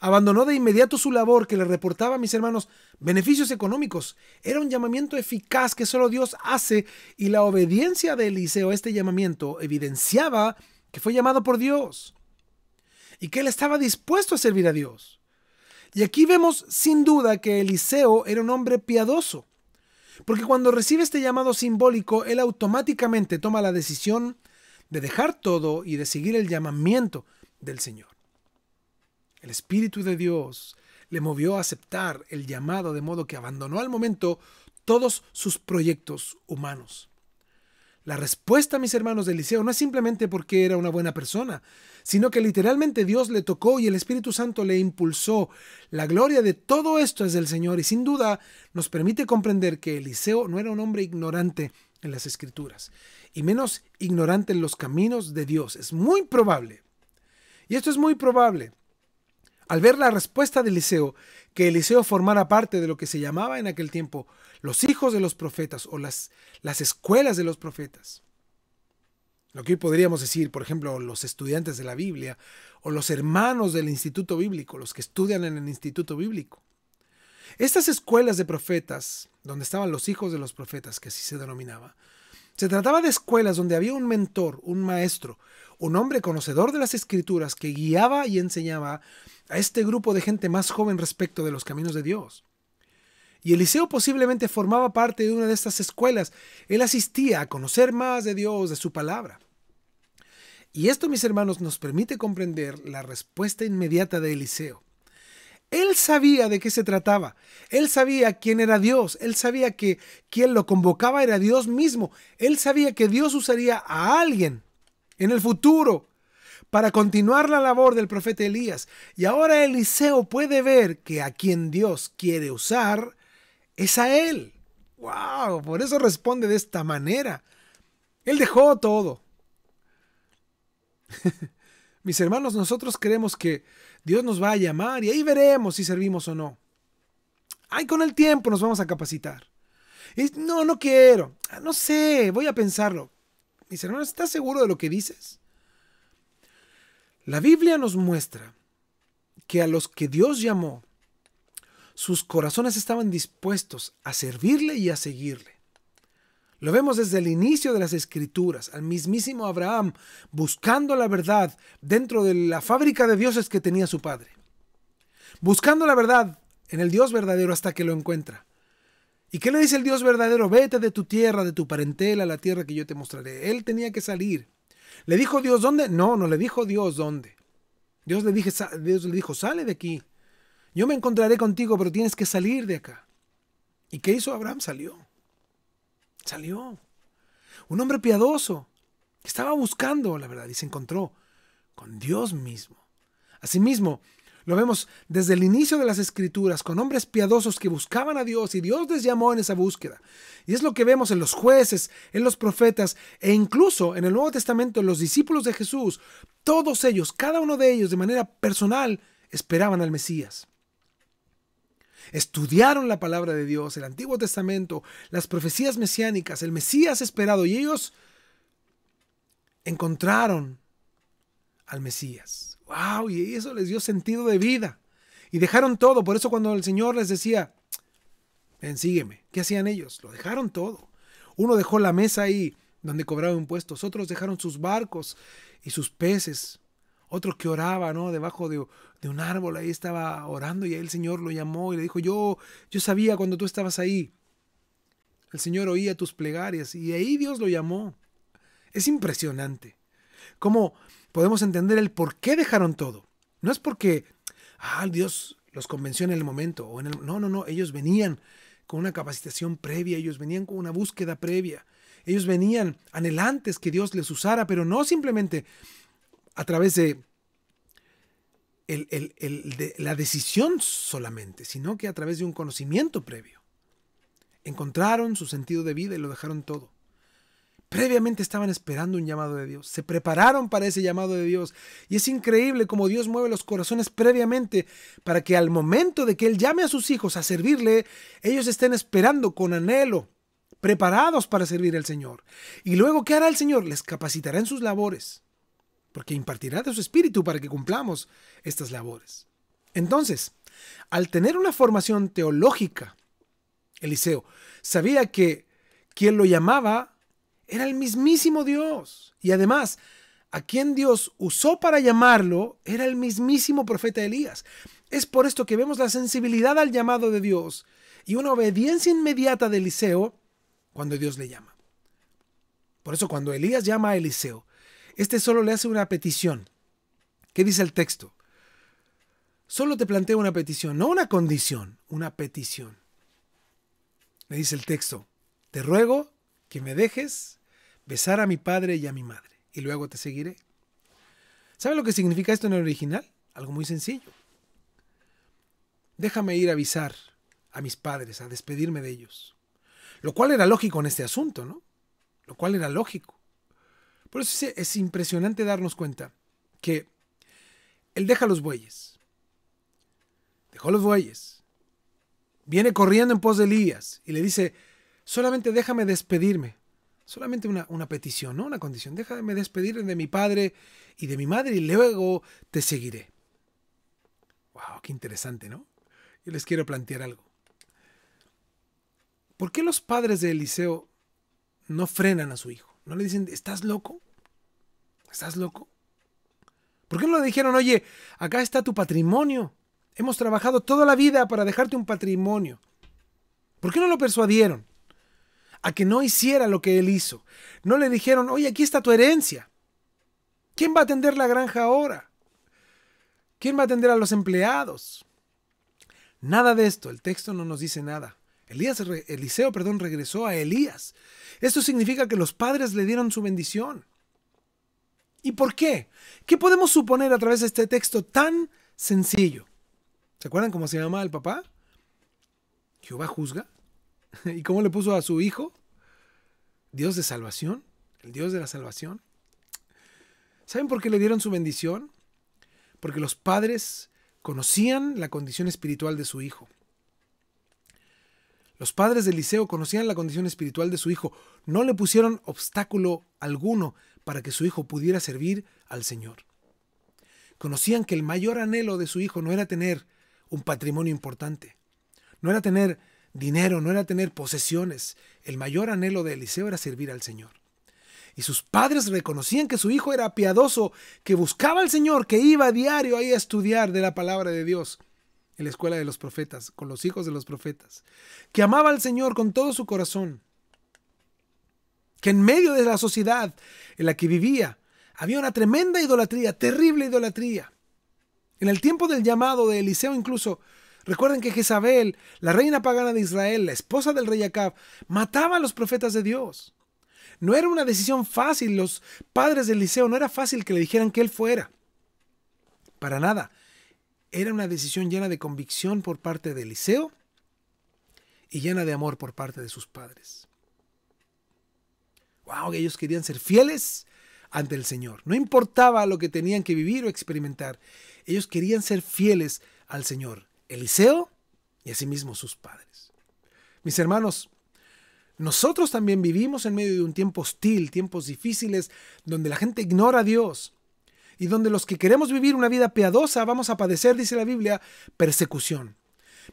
Abandonó de inmediato su labor que le reportaba a mis hermanos beneficios económicos. Era un llamamiento eficaz que solo Dios hace y la obediencia de Eliseo a este llamamiento evidenciaba que fue llamado por Dios y que él estaba dispuesto a servir a Dios. Y aquí vemos sin duda que Eliseo era un hombre piadoso, porque cuando recibe este llamado simbólico, él automáticamente toma la decisión de dejar todo y de seguir el llamamiento del Señor. El Espíritu de Dios le movió a aceptar el llamado de modo que abandonó al momento todos sus proyectos humanos. La respuesta, mis hermanos de Eliseo, no es simplemente porque era una buena persona, sino que literalmente Dios le tocó y el Espíritu Santo le impulsó. La gloria de todo esto es del Señor y sin duda nos permite comprender que Eliseo no era un hombre ignorante en las Escrituras y menos ignorante en los caminos de Dios. Es muy probable. Y esto es muy probable al ver la respuesta de Eliseo, que Eliseo formara parte de lo que se llamaba en aquel tiempo los hijos de los profetas o las, las escuelas de los profetas, lo que hoy podríamos decir, por ejemplo, los estudiantes de la Biblia o los hermanos del instituto bíblico, los que estudian en el instituto bíblico. Estas escuelas de profetas, donde estaban los hijos de los profetas, que así se denominaba, se trataba de escuelas donde había un mentor, un maestro, un hombre conocedor de las escrituras que guiaba y enseñaba a este grupo de gente más joven respecto de los caminos de Dios. Y Eliseo posiblemente formaba parte de una de estas escuelas. Él asistía a conocer más de Dios, de su palabra. Y esto, mis hermanos, nos permite comprender la respuesta inmediata de Eliseo. Él sabía de qué se trataba, él sabía quién era Dios, él sabía que quien lo convocaba era Dios mismo, él sabía que Dios usaría a alguien en el futuro para continuar la labor del profeta Elías. Y ahora Eliseo puede ver que a quien Dios quiere usar es a él. ¡Wow! Por eso responde de esta manera. Él dejó todo. Mis hermanos, nosotros creemos que Dios nos va a llamar y ahí veremos si servimos o no. Ay, con el tiempo nos vamos a capacitar. no, no quiero. Ah, no sé, voy a pensarlo. Mis hermanos, ¿estás seguro de lo que dices? La Biblia nos muestra que a los que Dios llamó, sus corazones estaban dispuestos a servirle y a seguirle. Lo vemos desde el inicio de las escrituras, al mismísimo Abraham buscando la verdad dentro de la fábrica de dioses que tenía su padre. Buscando la verdad en el Dios verdadero hasta que lo encuentra. ¿Y qué le dice el Dios verdadero? Vete de tu tierra, de tu parentela, a la tierra que yo te mostraré. Él tenía que salir ¿Le dijo Dios dónde? No, no le dijo Dios dónde. Dios le, dije, Dios le dijo, sale de aquí. Yo me encontraré contigo, pero tienes que salir de acá. ¿Y qué hizo Abraham? Salió. Salió. Un hombre piadoso que estaba buscando la verdad y se encontró con Dios mismo. Asimismo, lo vemos desde el inicio de las escrituras con hombres piadosos que buscaban a Dios y Dios les llamó en esa búsqueda. Y es lo que vemos en los jueces, en los profetas e incluso en el Nuevo Testamento, en los discípulos de Jesús. Todos ellos, cada uno de ellos de manera personal, esperaban al Mesías. Estudiaron la palabra de Dios, el Antiguo Testamento, las profecías mesiánicas, el Mesías esperado y ellos encontraron al Mesías wow, y eso les dio sentido de vida. Y dejaron todo, por eso cuando el Señor les decía, ven, sígueme, ¿qué hacían ellos? Lo dejaron todo. Uno dejó la mesa ahí donde cobraban impuestos, otros dejaron sus barcos y sus peces, otro que oraba, ¿no? Debajo de, un árbol, ahí estaba orando y ahí el Señor lo llamó y le dijo, yo, yo sabía cuando tú estabas ahí. El Señor oía tus plegarias y ahí Dios lo llamó. Es impresionante. Como podemos entender el por qué dejaron todo. No es porque, ah, Dios los convenció en el momento. O en no, no, no, ellos venían con una capacitación previa, ellos venían con una búsqueda previa. Ellos venían anhelantes que Dios les usara, pero no simplemente a través de la decisión solamente, sino que a través de un conocimiento previo. Encontraron su sentido de vida y lo dejaron todo. Previamente estaban esperando un llamado de Dios, se prepararon para ese llamado de Dios. Y es increíble cómo Dios mueve los corazones previamente para que al momento de que Él llame a sus hijos a servirle, ellos estén esperando con anhelo, preparados para servir al Señor. Y luego, ¿qué hará el Señor? Les capacitará en sus labores, porque impartirá de su espíritu para que cumplamos estas labores. Entonces, al tener una formación teológica, Eliseo sabía que quien lo llamaba era el mismísimo Dios. Y además, a quien Dios usó para llamarlo era el mismísimo profeta Elías. Es por esto que vemos la sensibilidad al llamado de Dios y una obediencia inmediata de Eliseo cuando Dios le llama. Por eso cuando Elías llama a Eliseo, este solo le hace una petición. ¿Qué dice el texto? Solo te planteo una petición, no una condición, una petición. le dice el texto, te ruego que me dejes besar a mi padre y a mi madre, y luego te seguiré. sabe lo que significa esto en el original? Algo muy sencillo. Déjame ir a avisar a mis padres, a despedirme de ellos. Lo cual era lógico en este asunto, ¿no? Lo cual era lógico. Por eso es impresionante darnos cuenta que él deja los bueyes. Dejó los bueyes. Viene corriendo en pos de Elías y le dice, solamente déjame despedirme solamente una, petición, no una condición. Déjame despedir de mi padre y de mi madre y luego te seguiré. ¡Wow! Qué interesante, ¿no? Yo les quiero plantear algo. ¿Por qué los padres de Eliseo no frenan a su hijo? ¿No le dicen, estás loco? ¿Estás loco? ¿Por qué no le dijeron, oye, acá está tu patrimonio? Hemos trabajado toda la vida para dejarte un patrimonio. ¿Por qué no lo persuadieron? a que no hiciera lo que él hizo. No le dijeron, oye, aquí está tu herencia. ¿Quién va a atender la granja ahora? ¿Quién va a atender a los empleados? Nada de esto, el texto no nos dice nada. Elías, Eliseo perdón, regresó a Elías. Esto significa que los padres le dieron su bendición. ¿Y por qué? ¿Qué podemos suponer a través de este texto tan sencillo? ¿Se acuerdan cómo se llamaba el papá? Jehová juzga. ¿Y cómo le puso a su hijo? Dios de salvación, el Dios de la salvación. ¿Saben por qué le dieron su bendición? Porque los padres conocían la condición espiritual de su hijo. Los padres de Eliseo conocían la condición espiritual de su hijo. No le pusieron obstáculo alguno para que su hijo pudiera servir al Señor. Conocían que el mayor anhelo de su hijo no era tener un patrimonio importante, no era tener dinero, no era tener posesiones. El mayor anhelo de Eliseo era servir al Señor. Y sus padres reconocían que su hijo era piadoso, que buscaba al Señor, que iba a diario ahí a estudiar de la palabra de Dios en la escuela de los profetas, con los hijos de los profetas, que amaba al Señor con todo su corazón, que en medio de la sociedad en la que vivía había una tremenda idolatría, terrible idolatría. En el tiempo del llamado de Eliseo incluso Recuerden que Jezabel, la reina pagana de Israel, la esposa del rey Acab, mataba a los profetas de Dios. No era una decisión fácil, los padres de Eliseo no era fácil que le dijeran que él fuera. Para nada. Era una decisión llena de convicción por parte de Eliseo y llena de amor por parte de sus padres. Wow, ellos querían ser fieles ante el Señor. No importaba lo que tenían que vivir o experimentar. Ellos querían ser fieles al Señor. Eliseo y asimismo sus padres. Mis hermanos, nosotros también vivimos en medio de un tiempo hostil, tiempos difíciles, donde la gente ignora a Dios y donde los que queremos vivir una vida piadosa vamos a padecer, dice la Biblia, persecución.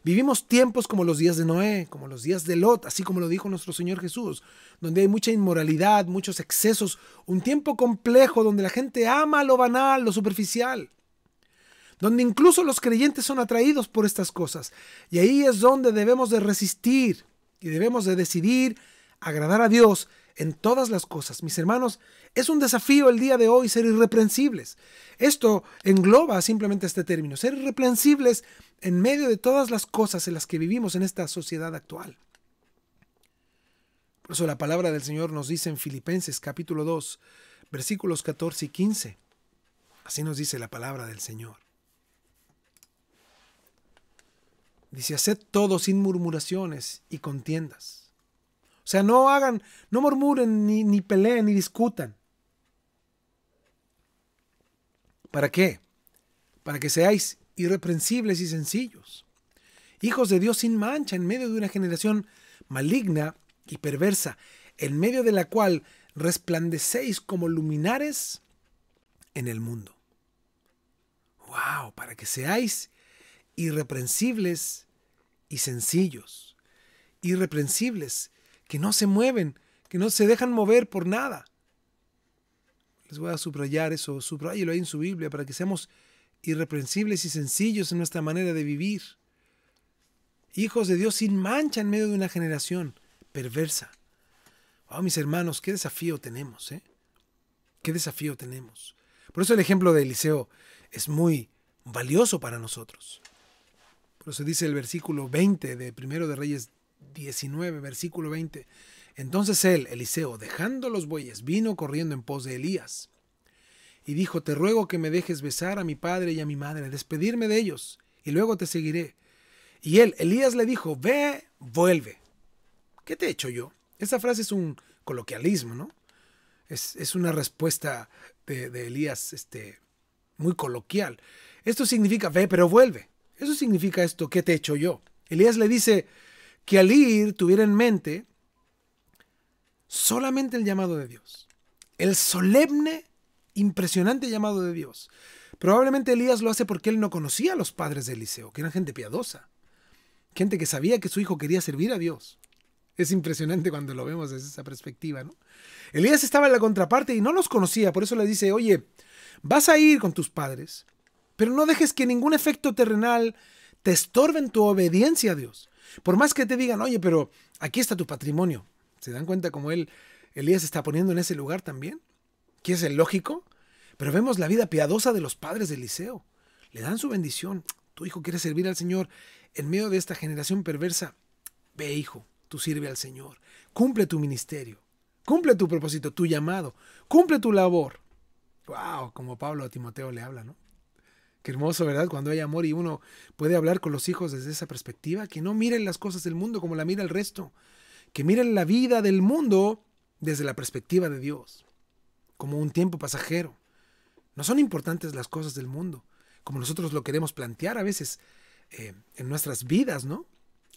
Vivimos tiempos como los días de Noé, como los días de Lot, así como lo dijo nuestro Señor Jesús, donde hay mucha inmoralidad, muchos excesos, un tiempo complejo donde la gente ama lo banal, lo superficial donde incluso los creyentes son atraídos por estas cosas. Y ahí es donde debemos de resistir y debemos de decidir agradar a Dios en todas las cosas. Mis hermanos, es un desafío el día de hoy ser irreprensibles. Esto engloba simplemente este término, ser irreprensibles en medio de todas las cosas en las que vivimos en esta sociedad actual. Por eso la palabra del Señor nos dice en Filipenses capítulo 2, versículos 14 y 15. Así nos dice la palabra del Señor. Dice, haced todo sin murmuraciones y contiendas. O sea, no hagan, no murmuren, ni, peleen, ni discutan. ¿Para qué? Para que seáis irreprensibles y sencillos. Hijos de Dios sin mancha en medio de una generación maligna y perversa, en medio de la cual resplandecéis como luminares en el mundo. ¡Wow! Para que seáis irreprensibles y sencillos, irreprensibles, que no se mueven, que no se dejan mover por nada. Les voy a subrayar eso, subrayelo ahí en su Biblia para que seamos irreprensibles y sencillos en nuestra manera de vivir. Hijos de Dios sin mancha en medio de una generación perversa. Oh, mis hermanos, qué desafío tenemos, ¿eh? Qué desafío tenemos. Por eso el ejemplo de Eliseo es muy valioso para nosotros. Por eso dice el versículo 20 de Primero de Reyes 19, versículo 20. Entonces él, Eliseo, dejando los bueyes, vino corriendo en pos de Elías. Y dijo, te ruego que me dejes besar a mi padre y a mi madre, despedirme de ellos, y luego te seguiré. Y él, Elías le dijo, ve, vuelve. ¿Qué te he hecho yo? Esa frase es un coloquialismo, ¿no? Es, una respuesta de, de, Elías este, muy coloquial. Esto significa, ve, pero vuelve. Eso significa esto, ¿qué te he hecho yo? Elías le dice que al ir tuviera en mente solamente el llamado de Dios, el solemne, impresionante llamado de Dios. Probablemente Elías lo hace porque él no conocía a los padres de Eliseo, que eran gente piadosa, gente que sabía que su hijo quería servir a Dios. Es impresionante cuando lo vemos desde esa perspectiva, ¿no? Elías estaba en la contraparte y no los conocía, por eso le dice, oye, vas a ir con tus padres, pero no dejes que ningún efecto terrenal te estorbe en tu obediencia a Dios. Por más que te digan, oye, pero aquí está tu patrimonio. ¿Se dan cuenta cómo él, Elías está poniendo en ese lugar también? ¿Qué es el lógico? Pero vemos la vida piadosa de los padres de Eliseo. Le dan su bendición. Tu hijo quiere servir al Señor en medio de esta generación perversa. Ve, hijo, tú sirve al Señor. Cumple tu ministerio. Cumple tu propósito, tu llamado. Cumple tu labor. ¡Wow! Como Pablo a Timoteo le habla, ¿no? Qué hermoso, ¿verdad? Cuando hay amor y uno puede hablar con los hijos desde esa perspectiva, que no miren las cosas del mundo como la mira el resto, que miren la vida del mundo desde la perspectiva de Dios, como un tiempo pasajero. No son importantes las cosas del mundo, como nosotros lo queremos plantear a veces eh, en nuestras vidas, ¿no?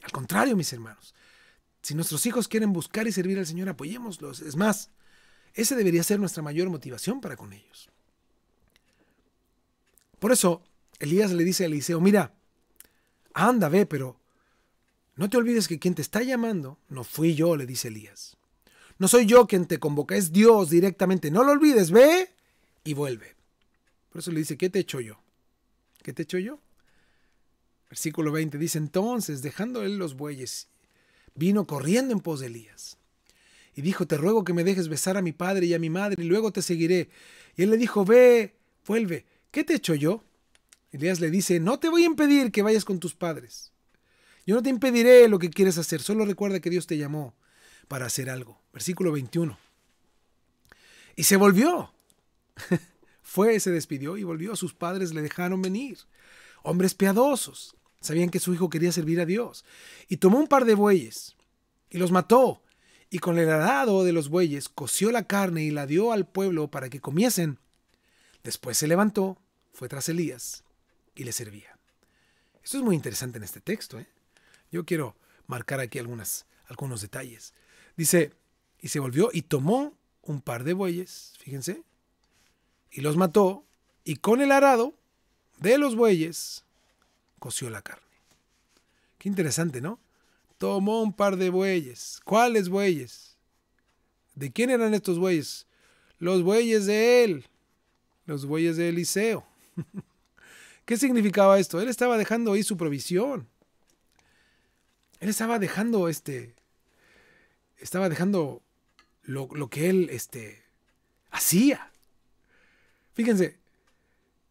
Al contrario, mis hermanos, si nuestros hijos quieren buscar y servir al Señor, apoyémoslos. Es más, esa debería ser nuestra mayor motivación para con ellos. Por eso Elías le dice a Eliseo, mira, anda, ve, pero no te olvides que quien te está llamando no fui yo, le dice Elías. No soy yo quien te convoca, es Dios directamente. No lo olvides, ve y vuelve. Por eso le dice, ¿qué te echo yo? ¿Qué te echo yo? Versículo 20 dice, entonces, dejando él los bueyes, vino corriendo en pos de Elías. Y dijo, te ruego que me dejes besar a mi padre y a mi madre, y luego te seguiré. Y él le dijo, ve, vuelve. ¿qué te echo yo? Elías le dice, no te voy a impedir que vayas con tus padres. Yo no te impediré lo que quieres hacer, solo recuerda que Dios te llamó para hacer algo. Versículo 21. Y se volvió. Fue, se despidió y volvió. Sus padres le dejaron venir. Hombres piadosos. Sabían que su hijo quería servir a Dios. Y tomó un par de bueyes y los mató. Y con el arado de los bueyes coció la carne y la dio al pueblo para que comiesen. Después se levantó fue tras Elías y le servía. Esto es muy interesante en este texto. ¿eh? Yo quiero marcar aquí algunos detalles. Dice, y se volvió y tomó un par de bueyes, fíjense, y los mató, y con el arado de los bueyes coció la carne. Qué interesante, ¿no? Tomó un par de bueyes. ¿Cuáles bueyes? ¿De quién eran estos bueyes? Los bueyes de él, los bueyes de Eliseo. ¿Qué significaba esto? Él estaba dejando ahí su provisión. Él estaba dejando este. Estaba dejando lo, que él este, hacía. Fíjense,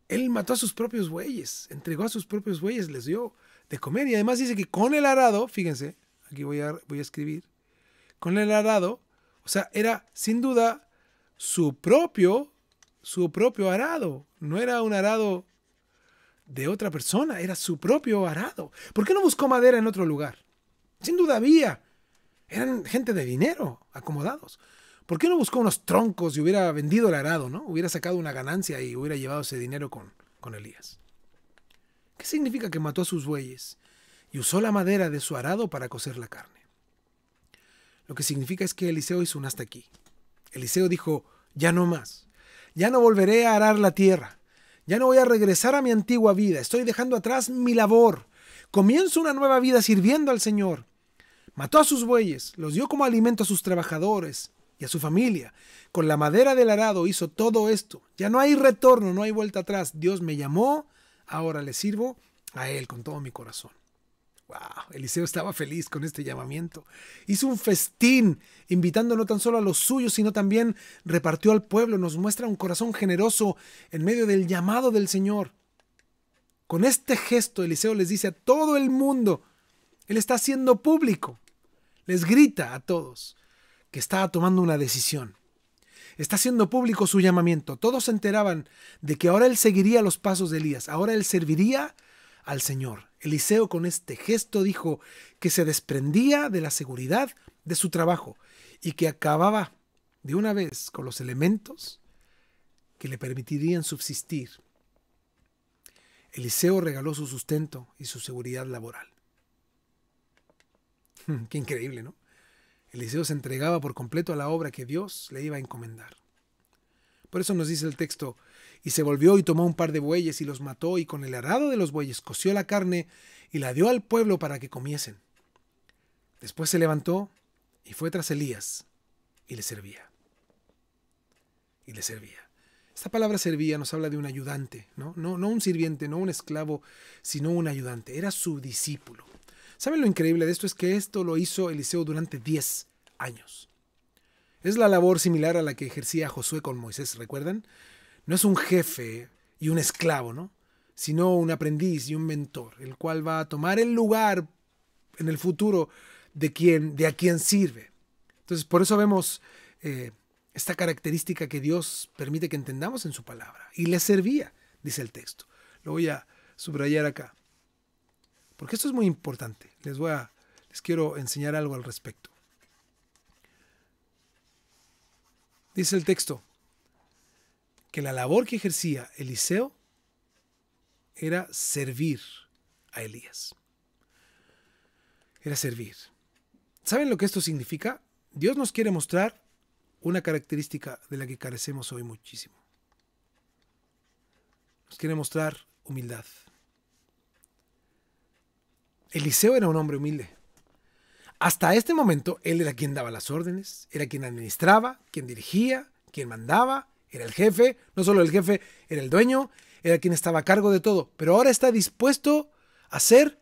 él mató a sus propios bueyes, entregó a sus propios bueyes, les dio de comer. Y además dice que con el arado, fíjense, aquí voy a, voy a escribir, con el arado, o sea, era sin duda su propio su propio arado, no era un arado de otra persona, era su propio arado. ¿Por qué no buscó madera en otro lugar? Sin duda había. Eran gente de dinero, acomodados. ¿Por qué no buscó unos troncos y hubiera vendido el arado, no? Hubiera sacado una ganancia y hubiera llevado ese dinero con, con Elías. ¿Qué significa que mató a sus bueyes y usó la madera de su arado para cocer la carne? Lo que significa es que Eliseo hizo un hasta aquí. Eliseo dijo, ya no más. Ya no volveré a arar la tierra. Ya no voy a regresar a mi antigua vida. Estoy dejando atrás mi labor. Comienzo una nueva vida sirviendo al Señor. Mató a sus bueyes, los dio como alimento a sus trabajadores y a su familia. Con la madera del arado hizo todo esto. Ya no hay retorno, no hay vuelta atrás. Dios me llamó, ahora le sirvo a Él con todo mi corazón. Eliseo estaba feliz con este llamamiento. Hizo un festín, invitando no tan solo a los suyos, sino también repartió al pueblo, nos muestra un corazón generoso en medio del llamado del Señor. Con este gesto, Eliseo les dice a todo el mundo, Él está haciendo público, les grita a todos que estaba tomando una decisión. Está haciendo público su llamamiento. Todos se enteraban de que ahora Él seguiría los pasos de Elías, ahora Él serviría al Señor. Eliseo con este gesto dijo que se desprendía de la seguridad de su trabajo y que acababa de una vez con los elementos que le permitirían subsistir. Eliseo regaló su sustento y su seguridad laboral. Qué increíble, ¿no? Eliseo se entregaba por completo a la obra que Dios le iba a encomendar. Por eso nos dice el texto, y se volvió y tomó un par de bueyes y los mató, y con el arado de los bueyes coció la carne y la dio al pueblo para que comiesen. Después se levantó y fue tras Elías y le servía. Y le servía. Esta palabra servía nos habla de un ayudante, ¿no? ¿no? No, un sirviente, no un esclavo, sino un ayudante. Era su discípulo. ¿Saben lo increíble de esto? Es que esto lo hizo Eliseo durante 10 años. Es la labor similar a la que ejercía Josué con Moisés, ¿recuerdan? no es un jefe y un esclavo, ¿no? sino un aprendiz y un mentor, el cual va a tomar el lugar en el futuro de a quien sirve. Entonces, por eso vemos eh, esta característica que Dios permite que entendamos en su palabra. Y le servía, dice el texto. Lo voy a subrayar acá. Porque esto es muy importante. Les voy a, les quiero enseñar algo al respecto. Dice el texto, que la labor que ejercía Eliseo era servir a Elías. Era servir. ¿Saben lo que esto significa? Dios nos quiere mostrar una característica de la que carecemos hoy muchísimo. Nos quiere mostrar humildad. Eliseo era un hombre humilde. Hasta este momento él era quien daba las órdenes, era quien administraba, quien dirigía, quien mandaba, era el jefe, no solo el jefe, era el dueño, era quien estaba a cargo de todo, pero ahora está dispuesto a ser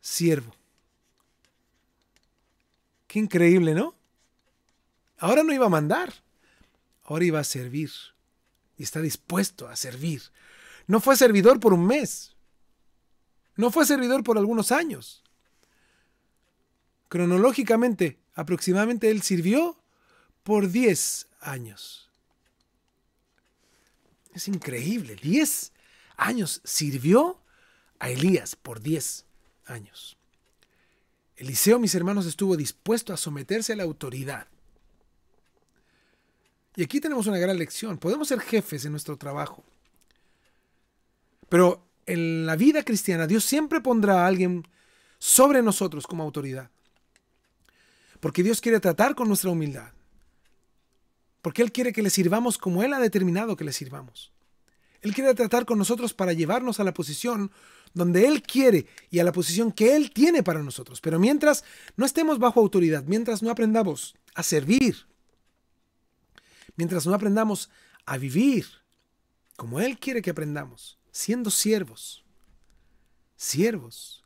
siervo. Qué increíble, ¿no? Ahora no iba a mandar, ahora iba a servir. Y está dispuesto a servir. No fue servidor por un mes, no fue servidor por algunos años. Cronológicamente, aproximadamente él sirvió por 10 años. Es increíble. 10 años sirvió a Elías por 10 años. Eliseo, mis hermanos, estuvo dispuesto a someterse a la autoridad. Y aquí tenemos una gran lección. Podemos ser jefes en nuestro trabajo. Pero en la vida cristiana Dios siempre pondrá a alguien sobre nosotros como autoridad. Porque Dios quiere tratar con nuestra humildad. Porque Él quiere que le sirvamos como Él ha determinado que le sirvamos. Él quiere tratar con nosotros para llevarnos a la posición donde Él quiere y a la posición que Él tiene para nosotros. Pero mientras no estemos bajo autoridad, mientras no aprendamos a servir, mientras no aprendamos a vivir como Él quiere que aprendamos, siendo siervos, siervos,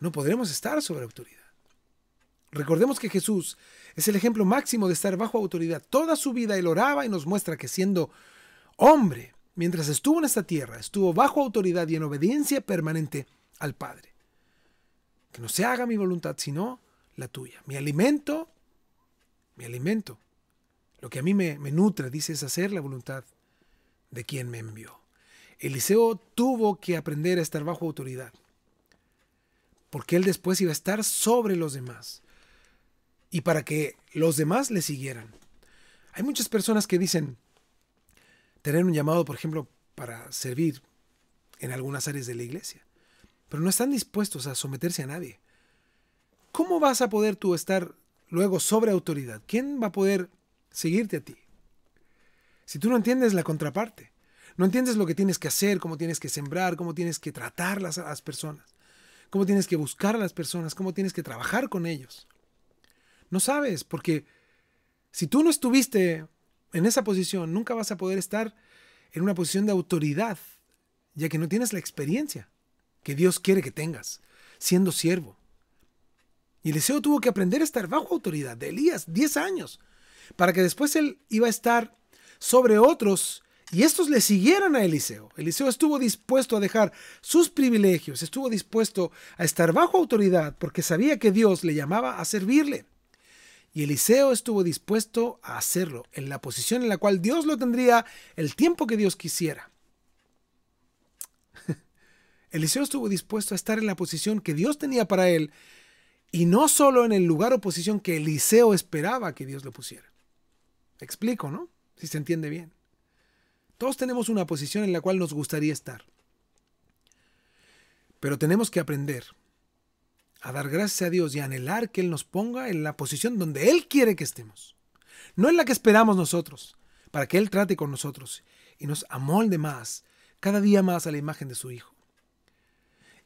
no podremos estar sobre autoridad. Recordemos que Jesús es el ejemplo máximo de estar bajo autoridad. Toda su vida él oraba y nos muestra que siendo hombre, mientras estuvo en esta tierra, estuvo bajo autoridad y en obediencia permanente al Padre. Que no se haga mi voluntad, sino la tuya. Mi alimento, mi alimento, lo que a mí me, nutre, dice, es hacer la voluntad de quien me envió. Eliseo tuvo que aprender a estar bajo autoridad, porque él después iba a estar sobre los demás y para que los demás le siguieran. Hay muchas personas que dicen tener un llamado, por ejemplo, para servir en algunas áreas de la iglesia, pero no están dispuestos a someterse a nadie. ¿Cómo vas a poder tú estar luego sobre autoridad? ¿Quién va a poder seguirte a ti? Si tú no entiendes la contraparte, no entiendes lo que tienes que hacer, cómo tienes que sembrar, cómo tienes que tratar a las personas, cómo tienes que buscar a las personas, cómo tienes que trabajar con ellos. No sabes, porque si tú no estuviste en esa posición, nunca vas a poder estar en una posición de autoridad, ya que no tienes la experiencia que Dios quiere que tengas, siendo siervo. Y Eliseo tuvo que aprender a estar bajo autoridad de Elías, 10 años, para que después él iba a estar sobre otros y estos le siguieran a Eliseo. Eliseo estuvo dispuesto a dejar sus privilegios, estuvo dispuesto a estar bajo autoridad porque sabía que Dios le llamaba a servirle. Y Eliseo estuvo dispuesto a hacerlo en la posición en la cual Dios lo tendría el tiempo que Dios quisiera. Eliseo estuvo dispuesto a estar en la posición que Dios tenía para él y no solo en el lugar o posición que Eliseo esperaba que Dios lo pusiera. explico, ¿no? Si se entiende bien. Todos tenemos una posición en la cual nos gustaría estar. Pero tenemos que aprender a dar gracias a Dios y a anhelar que Él nos ponga en la posición donde Él quiere que estemos, no en la que esperamos nosotros, para que Él trate con nosotros y nos amolde más, cada día más a la imagen de su Hijo.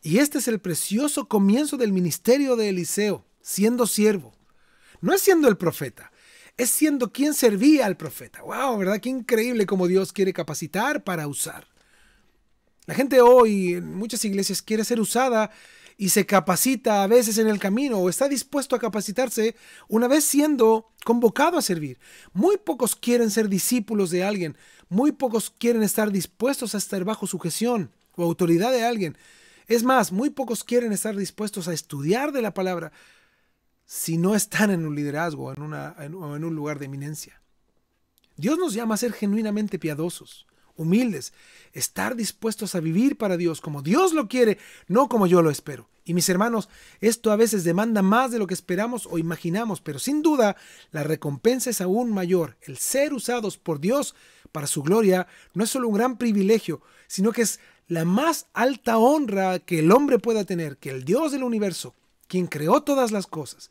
Y este es el precioso comienzo del ministerio de Eliseo, siendo siervo. No es siendo el profeta, es siendo quien servía al profeta. ¡Wow! ¿Verdad? Qué increíble como Dios quiere capacitar para usar. La gente hoy en muchas iglesias quiere ser usada y se capacita a veces en el camino o está dispuesto a capacitarse una vez siendo convocado a servir. Muy pocos quieren ser discípulos de alguien, muy pocos quieren estar dispuestos a estar bajo sujeción o autoridad de alguien. Es más, muy pocos quieren estar dispuestos a estudiar de la palabra si no están en un liderazgo o en un lugar de eminencia. Dios nos llama a ser genuinamente piadosos humildes, estar dispuestos a vivir para Dios como Dios lo quiere, no como yo lo espero. Y mis hermanos, esto a veces demanda más de lo que esperamos o imaginamos, pero sin duda la recompensa es aún mayor. El ser usados por Dios para su gloria no es solo un gran privilegio, sino que es la más alta honra que el hombre pueda tener, que el Dios del universo, quien creó todas las cosas,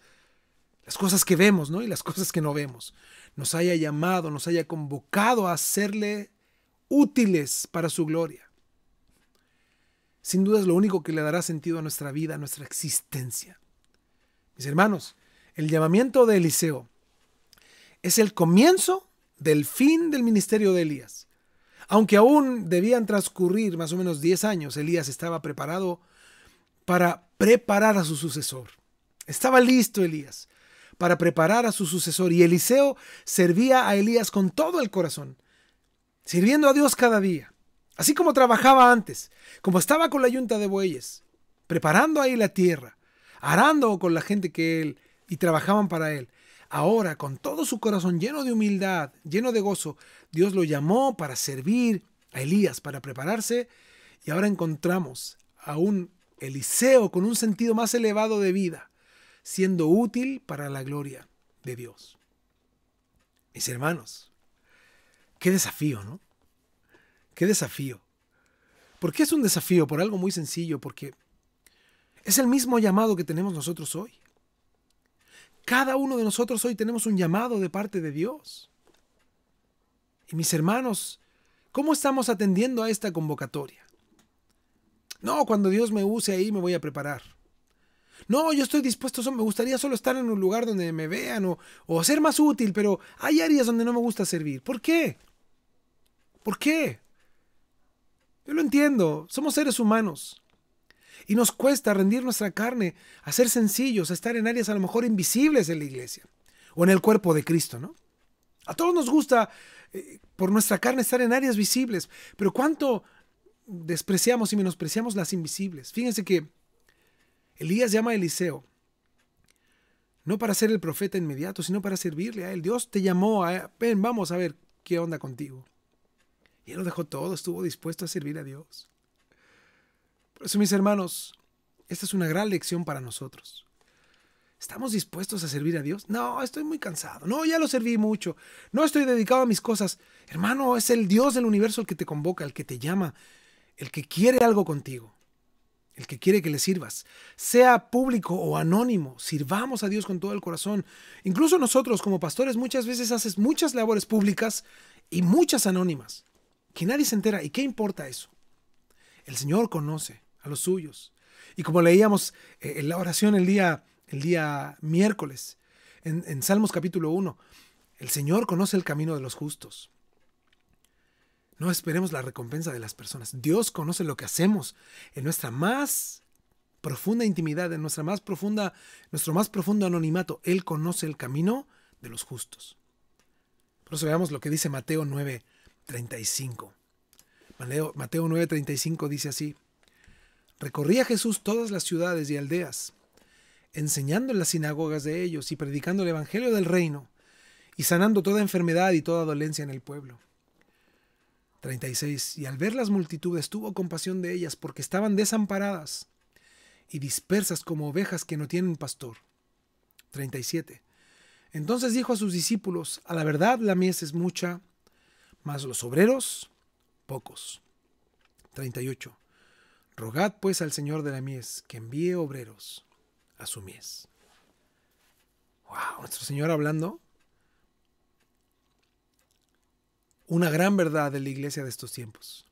las cosas que vemos ¿no? y las cosas que no vemos, nos haya llamado, nos haya convocado a hacerle útiles para su gloria. Sin duda es lo único que le dará sentido a nuestra vida, a nuestra existencia. Mis hermanos, el llamamiento de Eliseo es el comienzo del fin del ministerio de Elías. Aunque aún debían transcurrir más o menos 10 años, Elías estaba preparado para preparar a su sucesor. Estaba listo Elías para preparar a su sucesor y Eliseo servía a Elías con todo el corazón sirviendo a Dios cada día, así como trabajaba antes, como estaba con la yunta de bueyes, preparando ahí la tierra, arando con la gente que él y trabajaban para él. Ahora, con todo su corazón lleno de humildad, lleno de gozo, Dios lo llamó para servir a Elías, para prepararse, y ahora encontramos a un Eliseo con un sentido más elevado de vida, siendo útil para la gloria de Dios. Mis hermanos, Qué desafío, ¿no? Qué desafío. ¿Por qué es un desafío? Por algo muy sencillo, porque es el mismo llamado que tenemos nosotros hoy. Cada uno de nosotros hoy tenemos un llamado de parte de Dios. Y mis hermanos, ¿cómo estamos atendiendo a esta convocatoria? No, cuando Dios me use ahí me voy a preparar. No, yo estoy dispuesto, me gustaría solo estar en un lugar donde me vean o, o ser más útil, pero hay áreas donde no me gusta servir. ¿Por qué? ¿Por qué? Yo lo entiendo, somos seres humanos. Y nos cuesta rendir nuestra carne, a ser sencillos, a estar en áreas a lo mejor invisibles en la iglesia o en el cuerpo de Cristo, ¿no? A todos nos gusta eh, por nuestra carne estar en áreas visibles, pero ¿cuánto despreciamos y menospreciamos las invisibles? Fíjense que Elías llama a Eliseo, no para ser el profeta inmediato, sino para servirle a él. Dios te llamó, a, ven, vamos a ver qué onda contigo. Y él lo dejó todo, estuvo dispuesto a servir a Dios. Por eso, mis hermanos, esta es una gran lección para nosotros. ¿Estamos dispuestos a servir a Dios? No, estoy muy cansado. No, ya lo serví mucho. No estoy dedicado a mis cosas. Hermano, es el Dios del universo el que te convoca, el que te llama, el que quiere algo contigo, el que quiere que le sirvas. Sea público o anónimo, sirvamos a Dios con todo el corazón. Incluso nosotros como pastores muchas veces haces muchas labores públicas y muchas anónimas que nadie se entera. ¿Y qué importa eso? El Señor conoce a los suyos. Y como leíamos eh, en la oración el día, el día miércoles, en, Salmos capítulo 1, el Señor conoce el camino de los justos. No esperemos la recompensa de las personas. Dios conoce lo que hacemos en nuestra más profunda intimidad, en nuestra más profunda, nuestro más profundo anonimato. Él conoce el camino de los justos. Por eso veamos lo que dice Mateo 9, 35. Mateo, 9, 9:35 dice así, Recorría Jesús todas las ciudades y aldeas, enseñando en las sinagogas de ellos y predicando el Evangelio del reino, y sanando toda enfermedad y toda dolencia en el pueblo. 36. Y al ver las multitudes tuvo compasión de ellas porque estaban desamparadas y dispersas como ovejas que no tienen pastor. 37. Entonces dijo a sus discípulos, a la verdad la mies es mucha, más los obreros, pocos. 38. Rogad pues al Señor de la mies que envíe obreros a su mies. Wow, nuestro Señor hablando. Una gran verdad de la iglesia de estos tiempos.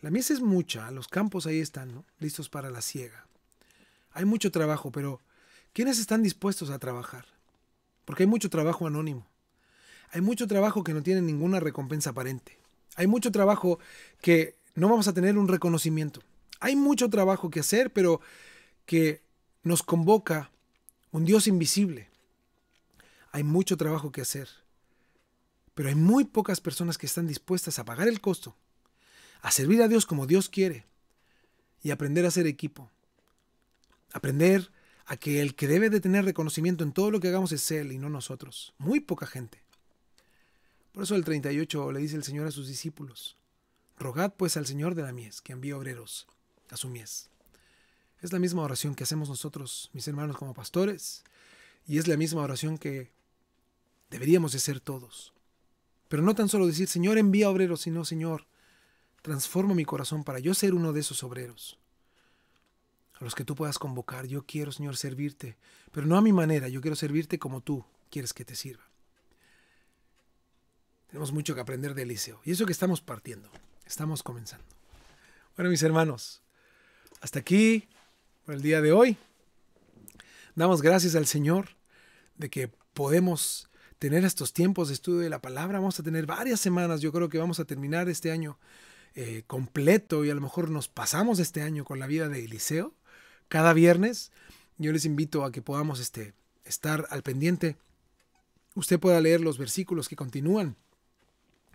La mies es mucha, los campos ahí están, ¿no? listos para la siega. Hay mucho trabajo, pero ¿quiénes están dispuestos a trabajar? Porque hay mucho trabajo anónimo. Hay mucho trabajo que no tiene ninguna recompensa aparente. Hay mucho trabajo que no vamos a tener un reconocimiento. Hay mucho trabajo que hacer, pero que nos convoca un Dios invisible. Hay mucho trabajo que hacer, pero hay muy pocas personas que están dispuestas a pagar el costo, a servir a Dios como Dios quiere y aprender a ser equipo. Aprender a que el que debe de tener reconocimiento en todo lo que hagamos es Él y no nosotros. Muy poca gente. Por eso el 38 le dice el Señor a sus discípulos, Rogad pues al Señor de la mies, que envíe obreros a su mies. Es la misma oración que hacemos nosotros, mis hermanos, como pastores, y es la misma oración que deberíamos de hacer todos. Pero no tan solo decir, Señor, envía obreros, sino, Señor, transforma mi corazón para yo ser uno de esos obreros, a los que tú puedas convocar. Yo quiero, Señor, servirte, pero no a mi manera, yo quiero servirte como tú quieres que te sirva. Tenemos mucho que aprender de Eliseo. Y eso que estamos partiendo, estamos comenzando. Bueno, mis hermanos, hasta aquí por el día de hoy. Damos gracias al Señor de que podemos tener estos tiempos de estudio de la palabra. Vamos a tener varias semanas. Yo creo que vamos a terminar este año eh, completo y a lo mejor nos pasamos este año con la vida de Eliseo. Cada viernes yo les invito a que podamos este, estar al pendiente. Usted pueda leer los versículos que continúan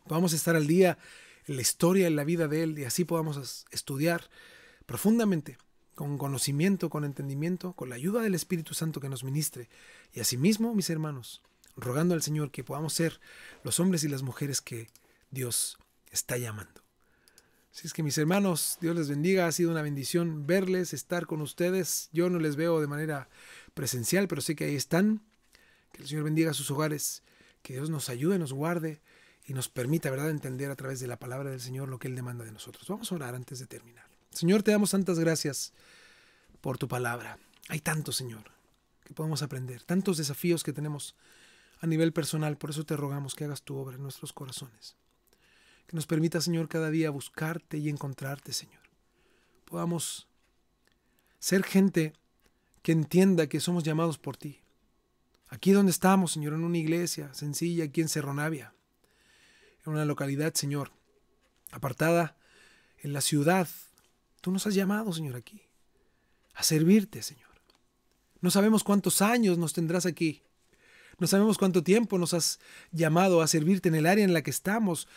podamos estar al día en la historia, en la vida de Él, y así podamos estudiar profundamente, con conocimiento, con entendimiento, con la ayuda del Espíritu Santo que nos ministre. Y asimismo, mis hermanos, rogando al Señor que podamos ser los hombres y las mujeres que Dios está llamando. Así es que mis hermanos, Dios les bendiga, ha sido una bendición verles, estar con ustedes. Yo no les veo de manera presencial, pero sé que ahí están. Que el Señor bendiga sus hogares, que Dios nos ayude, nos guarde y nos permita, ¿verdad?, entender a través de la palabra del Señor lo que Él demanda de nosotros. Vamos a orar antes de terminar. Señor, te damos tantas gracias por tu palabra. Hay tanto, Señor, que podemos aprender, tantos desafíos que tenemos a nivel personal. Por eso te rogamos que hagas tu obra en nuestros corazones. Que nos permita, Señor, cada día buscarte y encontrarte, Señor. Podamos ser gente que entienda que somos llamados por ti. Aquí donde estamos, Señor, en una iglesia sencilla, aquí en Cerronavia, en una localidad, Señor, apartada en la ciudad. Tú nos has llamado, Señor, aquí, a servirte, Señor. No sabemos cuántos años nos tendrás aquí. No sabemos cuánto tiempo nos has llamado a servirte en el área en la que estamos.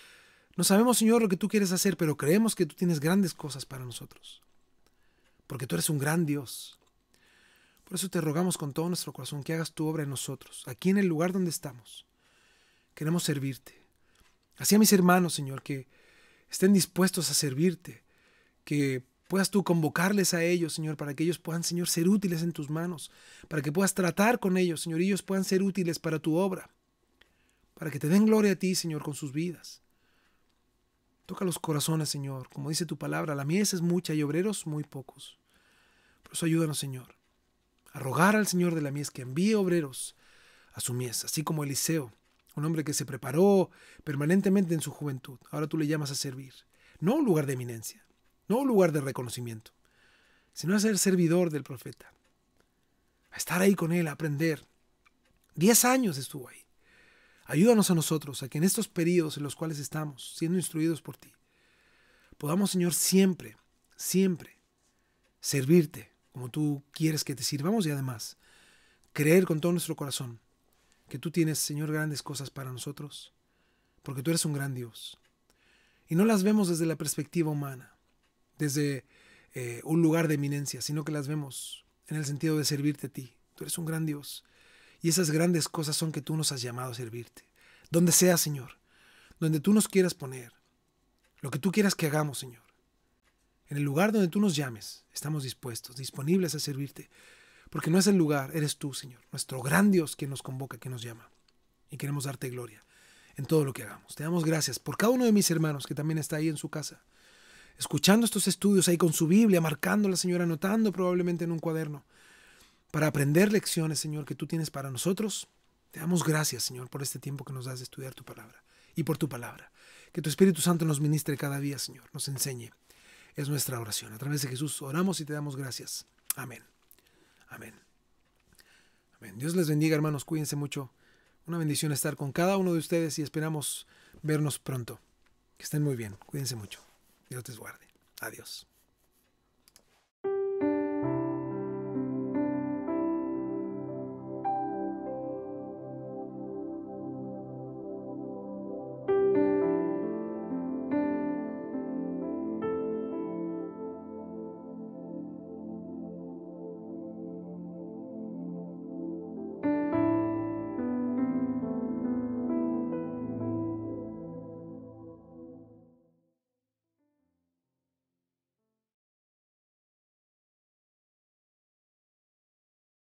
No sabemos, Señor, lo que tú quieres hacer, pero creemos que tú tienes grandes cosas para nosotros. Porque tú eres un gran Dios. Por eso te rogamos con todo nuestro corazón que hagas tu obra en nosotros, aquí en el lugar donde estamos. Queremos servirte. Así a mis hermanos, Señor, que estén dispuestos a servirte, que puedas tú convocarles a ellos, Señor, para que ellos puedan, Señor, ser útiles en tus manos, para que puedas tratar con ellos, Señor, y ellos puedan ser útiles para tu obra, para que te den gloria a ti, Señor, con sus vidas. Toca los corazones, Señor, como dice tu palabra, la mies es mucha y obreros muy pocos. Por eso ayúdanos, Señor, a rogar al Señor de la mies que envíe obreros a su mies, así como Eliseo un hombre que se preparó permanentemente en su juventud. Ahora tú le llamas a servir. No un lugar de eminencia, no un lugar de reconocimiento, sino a ser servidor del profeta. A estar ahí con él, a aprender. Diez años estuvo ahí. Ayúdanos a nosotros a que en estos periodos en los cuales estamos siendo instruidos por ti, podamos, Señor, siempre, siempre servirte como tú quieres que te sirvamos y además creer con todo nuestro corazón que tú tienes, Señor, grandes cosas para nosotros, porque tú eres un gran Dios. Y no las vemos desde la perspectiva humana, desde eh, un lugar de eminencia, sino que las vemos en el sentido de servirte a ti. Tú eres un gran Dios. Y esas grandes cosas son que tú nos has llamado a servirte. Donde sea, Señor, donde tú nos quieras poner, lo que tú quieras que hagamos, Señor. En el lugar donde tú nos llames, estamos dispuestos, disponibles a servirte. Porque no es el lugar, eres tú, Señor, nuestro gran Dios quien nos convoca, que nos llama. Y queremos darte gloria en todo lo que hagamos. Te damos gracias por cada uno de mis hermanos que también está ahí en su casa, escuchando estos estudios ahí con su Biblia, marcando la Señora, anotando probablemente en un cuaderno, para aprender lecciones, Señor, que tú tienes para nosotros. Te damos gracias, Señor, por este tiempo que nos das de estudiar tu palabra y por tu palabra. Que tu Espíritu Santo nos ministre cada día, Señor, nos enseñe. Es nuestra oración. A través de Jesús oramos y te damos gracias. Amén. Amén. Amén. Dios les bendiga, hermanos. Cuídense mucho. Una bendición estar con cada uno de ustedes y esperamos vernos pronto. Que estén muy bien. Cuídense mucho. Dios les guarde. Adiós.